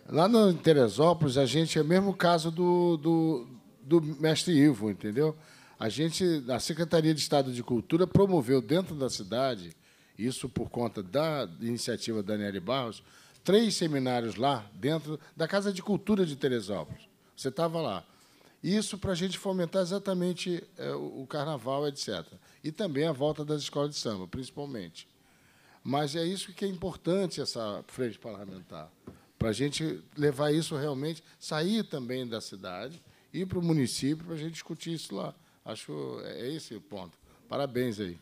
Lá no Teresópolis, a gente é o mesmo caso do, do, do mestre Ivo, entendeu? A gente, a Secretaria de Estado de Cultura promoveu dentro da cidade, isso por conta da iniciativa da Daniele Barros, três seminários lá dentro da Casa de Cultura de Teresópolis. Você estava lá. Isso para a gente fomentar exatamente é, o carnaval, etc. E também a volta das escolas de samba, principalmente. Mas é isso que é importante essa frente parlamentar, para a gente levar isso realmente, sair também da cidade, ir para o município para a gente discutir isso lá. Acho é esse o ponto. Parabéns aí.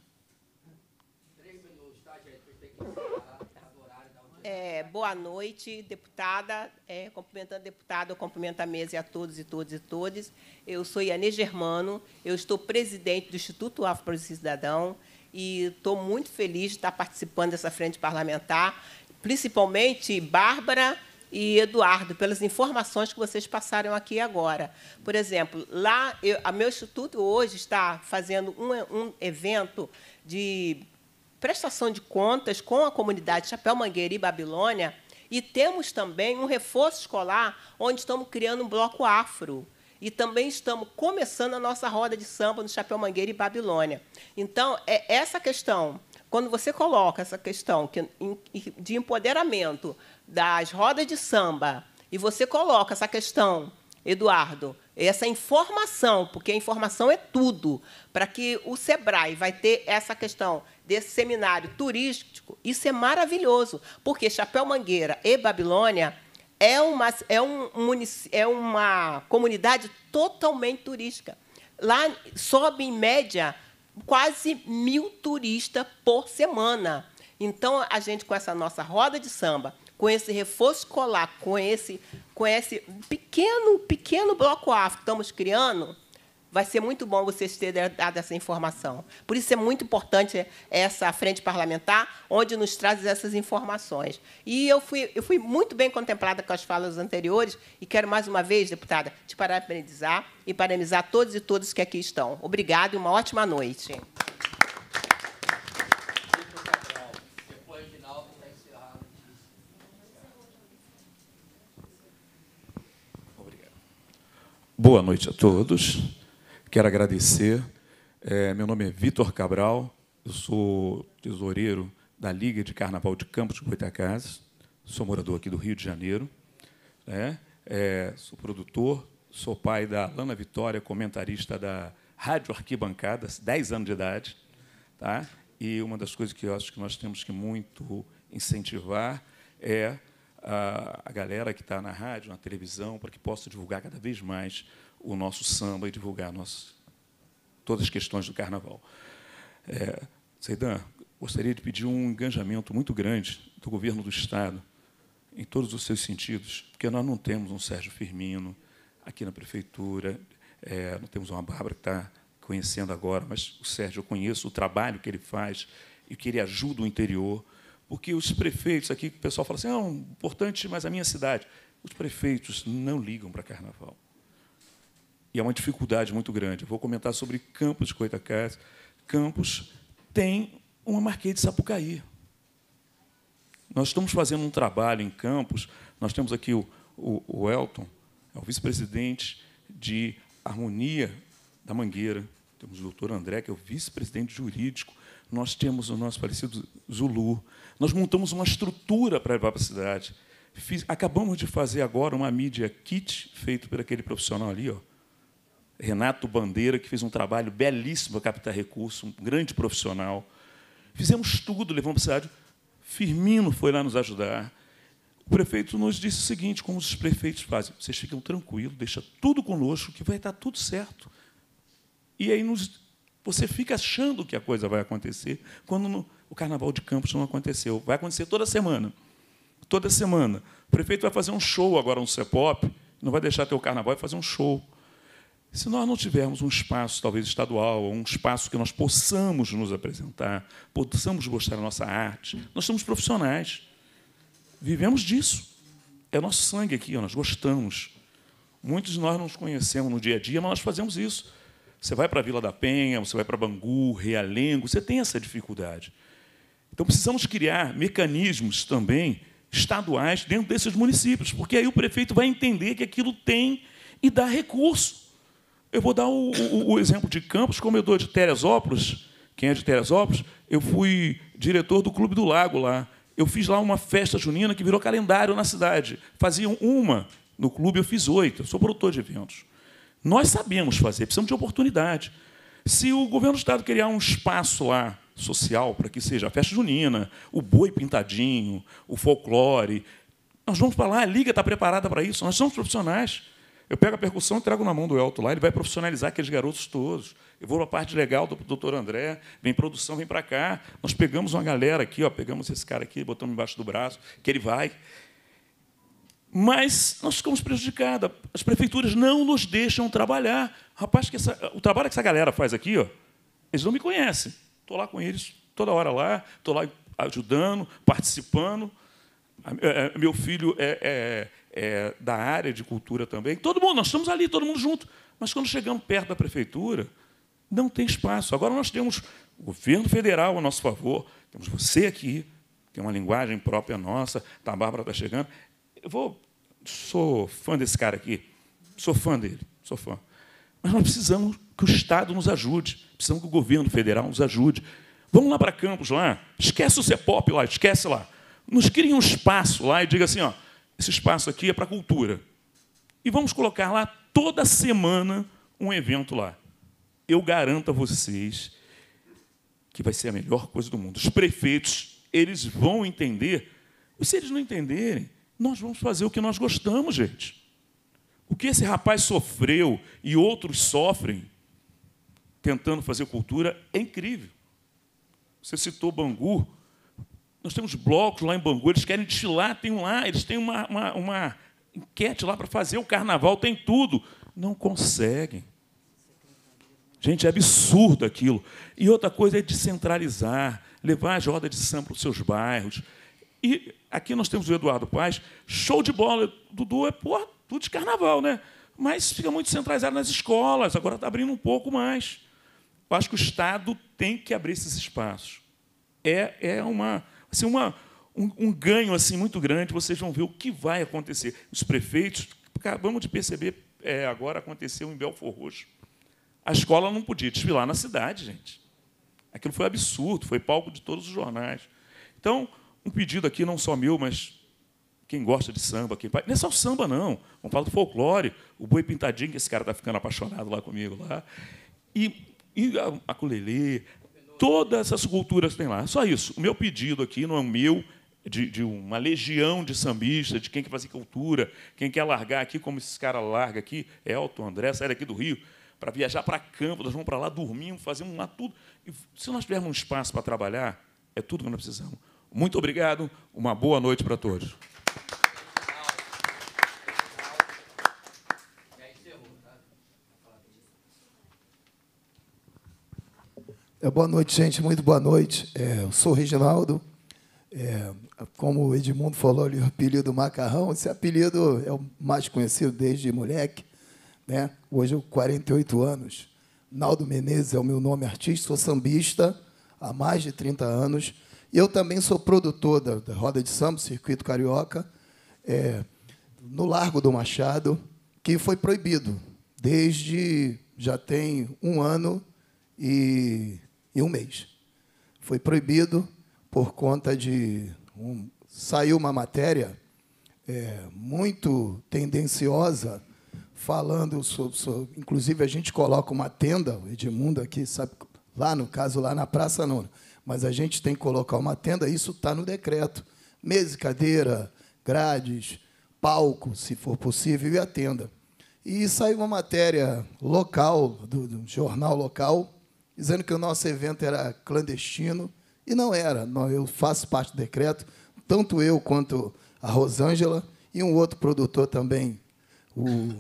É, boa noite, deputada. É, cumprimentando a deputada, eu cumprimento a mesa e a todos e todas e todos. Eu sou Iane Germano, eu estou presidente do Instituto Afro para Cidadão e estou muito feliz de estar participando dessa frente parlamentar, principalmente Bárbara e Eduardo, pelas informações que vocês passaram aqui agora. Por exemplo, lá, a meu instituto hoje está fazendo um, um evento de prestação de contas com a comunidade Chapéu Mangueira e Babilônia, e temos também um reforço escolar, onde estamos criando um bloco afro. E também estamos começando a nossa roda de samba no Chapéu Mangueira e Babilônia. Então, é essa questão. Quando você coloca essa questão de empoderamento das rodas de samba, e você coloca essa questão, Eduardo, essa informação, porque a informação é tudo, para que o SEBRAE vai ter essa questão desse seminário turístico, isso é maravilhoso, porque Chapéu Mangueira e Babilônia é uma, é, um, é uma comunidade totalmente turística. Lá sobe, em média, quase mil turistas por semana. Então, a gente, com essa nossa roda de samba, com esse reforço escolar, com esse, com esse pequeno, pequeno bloco afro que estamos criando, vai ser muito bom vocês terem dado essa informação. Por isso é muito importante essa frente parlamentar, onde nos traz essas informações. E eu fui, eu fui muito bem contemplada com as falas anteriores e quero mais uma vez, deputada, te parabenizar e parabenizar todos e todas que aqui estão. Obrigado e uma ótima noite. Boa noite a todos quero agradecer. É, meu nome é Vitor Cabral, eu sou tesoureiro da Liga de Carnaval de Campos de Goitacazes, sou morador aqui do Rio de Janeiro, né? é, sou produtor, sou pai da Lana Vitória, comentarista da Rádio Arquibancada, 10 anos de idade. Tá? E uma das coisas que eu acho que nós temos que muito incentivar é a, a galera que está na rádio, na televisão, para que possa divulgar cada vez mais o nosso samba e divulgar nossas, todas as questões do carnaval. É, Seidan, gostaria de pedir um engajamento muito grande do governo do Estado, em todos os seus sentidos, porque nós não temos um Sérgio Firmino aqui na prefeitura, é, não temos uma Bárbara que está conhecendo agora, mas o Sérgio eu conheço, o trabalho que ele faz e que ele ajuda o interior, porque os prefeitos aqui, o pessoal fala assim, ah, é importante, mas a minha cidade. Os prefeitos não ligam para carnaval e é uma dificuldade muito grande. vou comentar sobre Campos de Coitacás. Campos tem uma Marquês de Sapucaí. Nós estamos fazendo um trabalho em Campos, nós temos aqui o, o, o Elton, é o vice-presidente de Harmonia da Mangueira, temos o doutor André, que é o vice-presidente jurídico, nós temos o nosso parecido Zulu, nós montamos uma estrutura para levar para a cidade. Fiz, acabamos de fazer agora uma mídia kit feito por aquele profissional ali, ó, Renato Bandeira, que fez um trabalho belíssimo para captar recurso, um grande profissional. Fizemos tudo, levamos para a cidade. Firmino foi lá nos ajudar. O prefeito nos disse o seguinte, como os prefeitos fazem, vocês ficam tranquilos, deixa tudo conosco, que vai estar tudo certo. E aí nos, você fica achando que a coisa vai acontecer, quando no, o carnaval de Campos não aconteceu. Vai acontecer toda semana. Toda semana. O prefeito vai fazer um show agora no um CEPOP, não vai deixar ter o carnaval, vai fazer um show. Se nós não tivermos um espaço, talvez estadual, ou um espaço que nós possamos nos apresentar, possamos mostrar a nossa arte, nós somos profissionais, vivemos disso. É nosso sangue aqui, nós gostamos. Muitos de nós não nos conhecemos no dia a dia, mas nós fazemos isso. Você vai para a Vila da Penha, você vai para Bangu, Realengo, você tem essa dificuldade. Então precisamos criar mecanismos também estaduais dentro desses municípios, porque aí o prefeito vai entender que aquilo tem e dá recurso. Eu vou dar o, o, o exemplo de Campos, como eu de Teresópolis, quem é de Teresópolis, eu fui diretor do Clube do Lago lá. Eu fiz lá uma festa junina que virou calendário na cidade. Faziam uma no clube, eu fiz oito. Eu sou produtor de eventos. Nós sabemos fazer, precisamos de oportunidade. Se o governo do Estado criar um espaço lá social para que seja a festa junina, o boi pintadinho, o folclore, nós vamos para lá, a Liga está preparada para isso, nós somos profissionais. Eu pego a percussão e trago na mão do Elton lá, ele vai profissionalizar aqueles garotos todos. Eu vou para a parte legal do doutor André, vem produção, vem para cá. Nós pegamos uma galera aqui, ó, pegamos esse cara aqui, botamos embaixo do braço, que ele vai. Mas nós ficamos prejudicados. As prefeituras não nos deixam trabalhar. Rapaz, que essa, o trabalho que essa galera faz aqui, ó, eles não me conhecem. Estou lá com eles toda hora lá, estou lá ajudando, participando. É, é, meu filho é, é é, da área de cultura também. Todo mundo, nós estamos ali, todo mundo junto. Mas quando chegamos perto da prefeitura, não tem espaço. Agora nós temos o governo federal a nosso favor, temos você aqui, tem uma linguagem própria nossa, tá, a Bárbara está chegando. Eu vou, sou fã desse cara aqui, sou fã dele, sou fã. Mas nós precisamos que o Estado nos ajude, precisamos que o governo federal nos ajude. Vamos lá para Campos, lá, esquece o CEPOP lá, esquece lá. Nos crie um espaço lá e diga assim, ó, esse espaço aqui é para cultura. E vamos colocar lá toda semana um evento lá. Eu garanto a vocês que vai ser a melhor coisa do mundo. Os prefeitos, eles vão entender. E se eles não entenderem, nós vamos fazer o que nós gostamos, gente. O que esse rapaz sofreu e outros sofrem tentando fazer cultura é incrível. Você citou Bangu, nós temos blocos lá em Bangu, eles querem destilar, tem um lá, eles têm uma, uma, uma enquete lá para fazer, o carnaval tem tudo. Não conseguem. Gente, é absurdo aquilo. E outra coisa é descentralizar, levar as rodas de samba para os seus bairros. E aqui nós temos o Eduardo Paz, show de bola. Dudu é porra, tudo de carnaval, né? Mas fica muito centralizado nas escolas, agora está abrindo um pouco mais. Eu acho que o Estado tem que abrir esses espaços. É, é uma assim, uma, um, um, ganho assim muito grande. Vocês vão ver o que vai acontecer. Os prefeitos, acabamos de perceber é, agora, aconteceu em Belfor Roxo. A escola não podia desfilar na cidade, gente. Aquilo foi absurdo, foi palco de todos os jornais. Então, um pedido aqui, não só meu, mas quem gosta de samba, quem... não é só o samba, não. Vamos falar do folclore, o boi pintadinho, que esse cara está ficando apaixonado lá comigo. lá. E, e a, a culelê, Todas essas culturas têm lá. Só isso. O meu pedido aqui não é o meu, de, de, uma legião de sambistas, de quem quer fazer cultura, quem quer largar aqui, como esses caras largam aqui, Elton, André, sair daqui do Rio, para viajar para campo, nós vamos para lá, dormimos, fazemos lá tudo. E se nós tivermos um espaço para trabalhar, é tudo que nós precisamos. Muito obrigado, uma boa noite para todos. É, boa noite, gente. Muito boa noite. É, eu sou o Reginaldo. É, como o Edmundo falou ali, o apelido Macarrão. Esse apelido é o mais conhecido desde moleque. Né? Hoje eu 48 anos. Naldo Menezes é o meu nome artista. Sou sambista há mais de 30 anos. E eu também sou produtor da, da Roda de Samba, Circuito Carioca, é, no Largo do Machado, que foi proibido desde já tem um ano e em um mês. Foi proibido por conta de. Um, saiu uma matéria é, muito tendenciosa, falando sobre, sobre, Inclusive, a gente coloca uma tenda, o Edmundo aqui sabe, lá no caso, lá na Praça Nona, mas a gente tem que colocar uma tenda, isso está no decreto. Mesa, cadeira, grades, palco, se for possível, e a tenda. E saiu uma matéria local, do, do jornal local, dizendo que o nosso evento era clandestino, e não era. Eu faço parte do decreto, tanto eu quanto a Rosângela e um outro produtor também, o,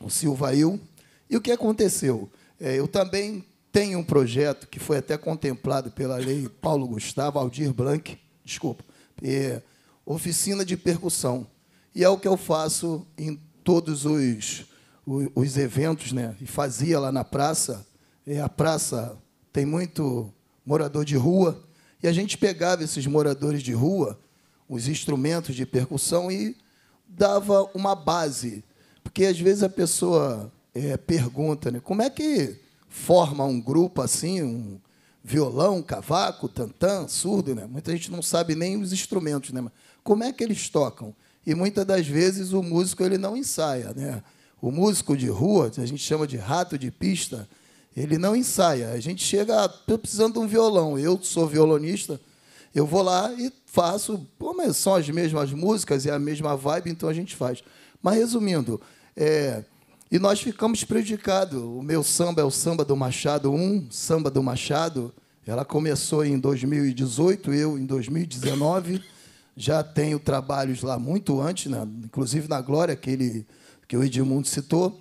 o Silvail. E o que aconteceu? É, eu também tenho um projeto que foi até contemplado pela lei Paulo Gustavo, Aldir Blanc, desculpa, é, oficina de percussão. E é o que eu faço em todos os, os, os eventos, né? e fazia lá na praça, a praça tem muito morador de rua. E a gente pegava esses moradores de rua, os instrumentos de percussão, e dava uma base. Porque às vezes a pessoa é, pergunta, né, como é que forma um grupo assim, um violão, cavaco, tantã, surdo, né? Muita gente não sabe nem os instrumentos, né? Como é que eles tocam? E muitas das vezes o músico ele não ensaia, né? O músico de rua, a gente chama de rato de pista, ele não ensaia. A gente chega, estou ah, precisando de um violão. Eu sou violonista, eu vou lá e faço. Pô, mas são as mesmas músicas e é a mesma vibe, então a gente faz. Mas resumindo, é, e nós ficamos prejudicados. O meu samba é o samba do Machado 1, samba do Machado. Ela começou em 2018, eu em 2019. Já tenho trabalhos lá muito antes, né? inclusive na Glória, ele, que o Edmundo citou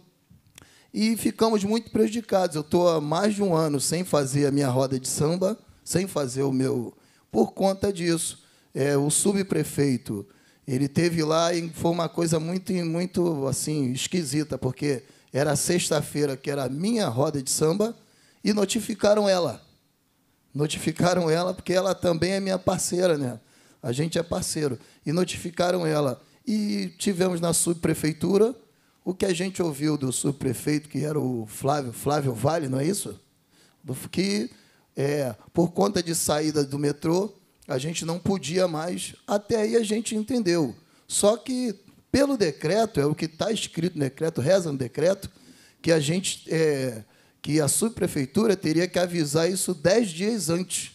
e ficamos muito prejudicados. Eu estou há mais de um ano sem fazer a minha roda de samba, sem fazer o meu. Por conta disso, é, o subprefeito ele teve lá e foi uma coisa muito, muito assim esquisita, porque era sexta-feira que era a minha roda de samba e notificaram ela. Notificaram ela porque ela também é minha parceira, né? A gente é parceiro e notificaram ela e tivemos na subprefeitura o que a gente ouviu do subprefeito, que era o Flávio, Flávio Vale, não é isso? Que, é, por conta de saída do metrô, a gente não podia mais. Até aí a gente entendeu. Só que, pelo decreto, é o que está escrito no decreto, reza no decreto, que a gente. É, que a subprefeitura teria que avisar isso dez dias antes.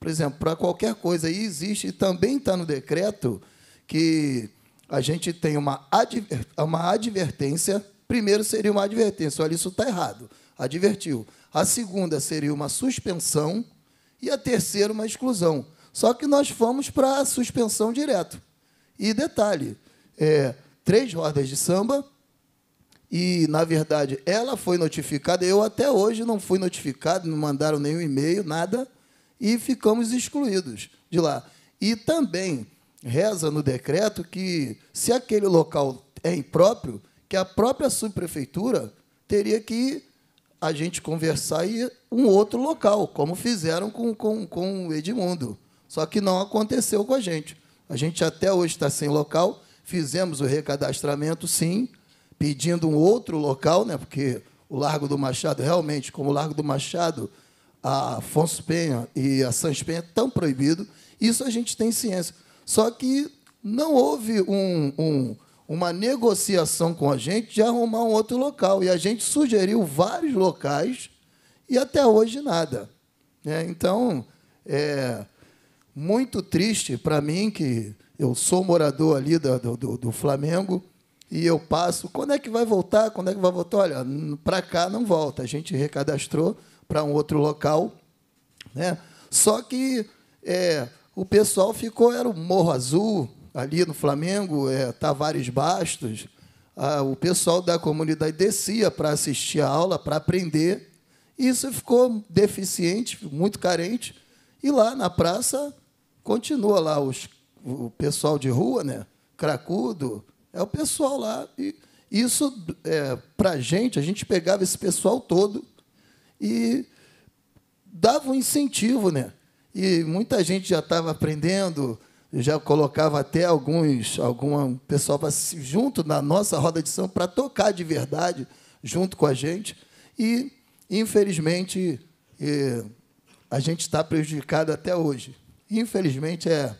Por exemplo, para qualquer coisa. E existe, e também está no decreto, que a gente tem uma, adver, uma advertência. Primeiro seria uma advertência, olha, isso está errado, advertiu. A segunda seria uma suspensão e a terceira uma exclusão. Só que nós fomos para a suspensão direto. E detalhe, é, três rodas de samba e, na verdade, ela foi notificada. Eu até hoje não fui notificado, não mandaram nenhum e-mail, nada, e ficamos excluídos de lá. E também reza no decreto que, se aquele local é impróprio, que a própria subprefeitura teria que a gente conversar e um outro local, como fizeram com, com, com o Edmundo. Só que não aconteceu com a gente. A gente até hoje está sem local, fizemos o recadastramento, sim, pedindo um outro local, né, porque o Largo do Machado, realmente, como o Largo do Machado, a Afonso Penha e a Sans Penha estão proibidos, isso a gente tem ciência. Só que não houve um, um, uma negociação com a gente de arrumar um outro local. E a gente sugeriu vários locais e até hoje nada. É, então, é muito triste para mim que eu sou morador ali do, do, do Flamengo e eu passo. Quando é que vai voltar? Quando é que vai voltar? Olha, para cá não volta. A gente recadastrou para um outro local. Né? Só que é, o pessoal ficou, era o Morro Azul, ali no Flamengo, é, Tavares Bastos, ah, o pessoal da comunidade descia para assistir a aula, para aprender, isso ficou deficiente, muito carente, e lá na praça continua lá os, o pessoal de rua, né? cracudo, é o pessoal lá, e isso, é, para a gente, a gente pegava esse pessoal todo e dava um incentivo, né? E muita gente já estava aprendendo, já colocava até alguns, algum pessoal junto na nossa roda de samba para tocar de verdade junto com a gente. E, infelizmente, a gente está prejudicado até hoje. Infelizmente, é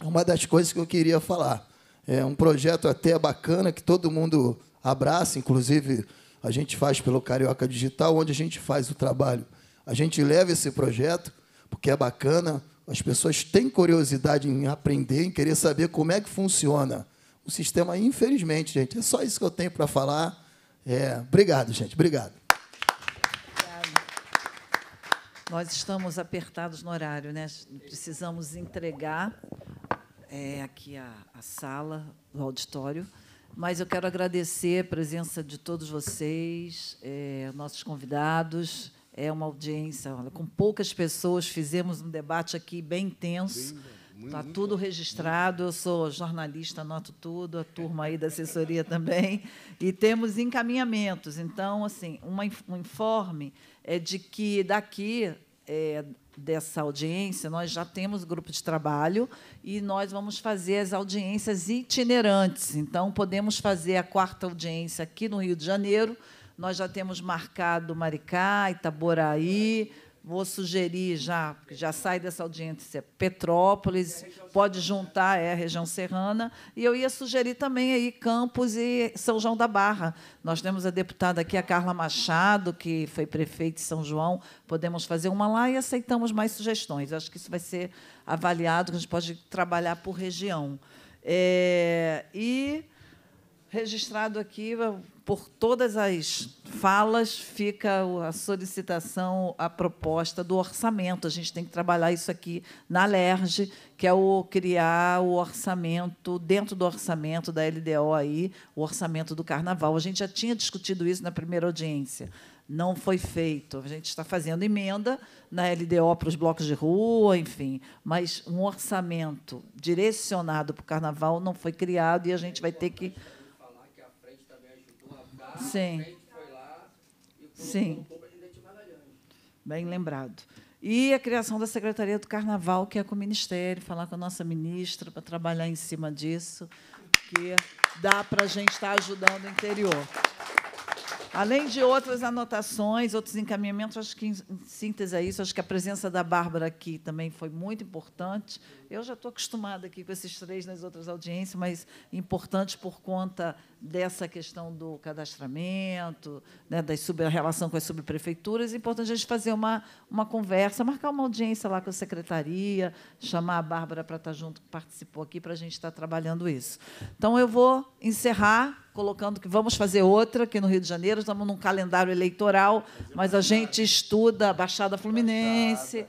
uma das coisas que eu queria falar. É um projeto até bacana que todo mundo abraça, inclusive a gente faz pelo Carioca Digital, onde a gente faz o trabalho. A gente leva esse projeto porque é bacana, as pessoas têm curiosidade em aprender, em querer saber como é que funciona o sistema, infelizmente, gente. É só isso que eu tenho para falar. É, obrigado, gente. Obrigado. Nós estamos apertados no horário, né? Precisamos entregar é, aqui a, a sala, o auditório. Mas eu quero agradecer a presença de todos vocês, é, nossos convidados é uma audiência com poucas pessoas. Fizemos um debate aqui bem intenso. Está tudo registrado. Eu sou jornalista, anoto tudo, a turma aí da assessoria também. E temos encaminhamentos. Então, assim, uma, um informe é de que daqui é, dessa audiência, nós já temos grupo de trabalho e nós vamos fazer as audiências itinerantes. Então, podemos fazer a quarta audiência aqui no Rio de Janeiro nós já temos marcado Maricá, Itaboraí. Vou sugerir já, que já sai dessa audiência, é Petrópolis, pode juntar, é a região serrana. E eu ia sugerir também aí Campos e São João da Barra. Nós temos a deputada aqui, a Carla Machado, que foi prefeita de São João. Podemos fazer uma lá e aceitamos mais sugestões. Acho que isso vai ser avaliado, que a gente pode trabalhar por região. É, e registrado aqui por todas as falas fica a solicitação, a proposta do orçamento. A gente tem que trabalhar isso aqui na LERJ, que é o criar o orçamento dentro do orçamento da LDO aí, o orçamento do carnaval. A gente já tinha discutido isso na primeira audiência. Não foi feito. A gente está fazendo emenda na LDO para os blocos de rua, enfim, mas um orçamento direcionado para o carnaval não foi criado e a gente vai ter que Sim. Sim. É Bem lembrado. E a criação da Secretaria do Carnaval, que é com o Ministério, falar com a nossa ministra para trabalhar em cima disso, que dá para a gente estar tá ajudando o interior. Além de outras anotações, outros encaminhamentos, acho que, em síntese, é isso. Acho que a presença da Bárbara aqui também foi muito importante. Eu já estou acostumada aqui com esses três nas outras audiências, mas importantes por conta dessa questão do cadastramento, né, da relação com as subprefeituras, é importante a gente fazer uma, uma conversa, marcar uma audiência lá com a secretaria, chamar a Bárbara para estar tá junto, que participou aqui, para a gente estar tá trabalhando isso. Então, eu vou encerrar colocando que vamos fazer outra aqui no Rio de Janeiro, estamos num calendário eleitoral, mas a gente estuda a Baixada Fluminense...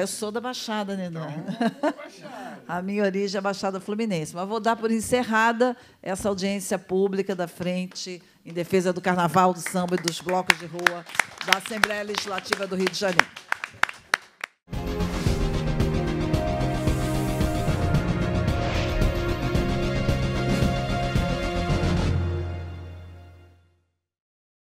Eu sou da Baixada, né, então, A minha origem é a Baixada Fluminense. Mas vou dar por encerrada essa audiência pública da Frente em Defesa do Carnaval, do Samba e dos Blocos de Rua da Assembleia Legislativa do Rio de Janeiro.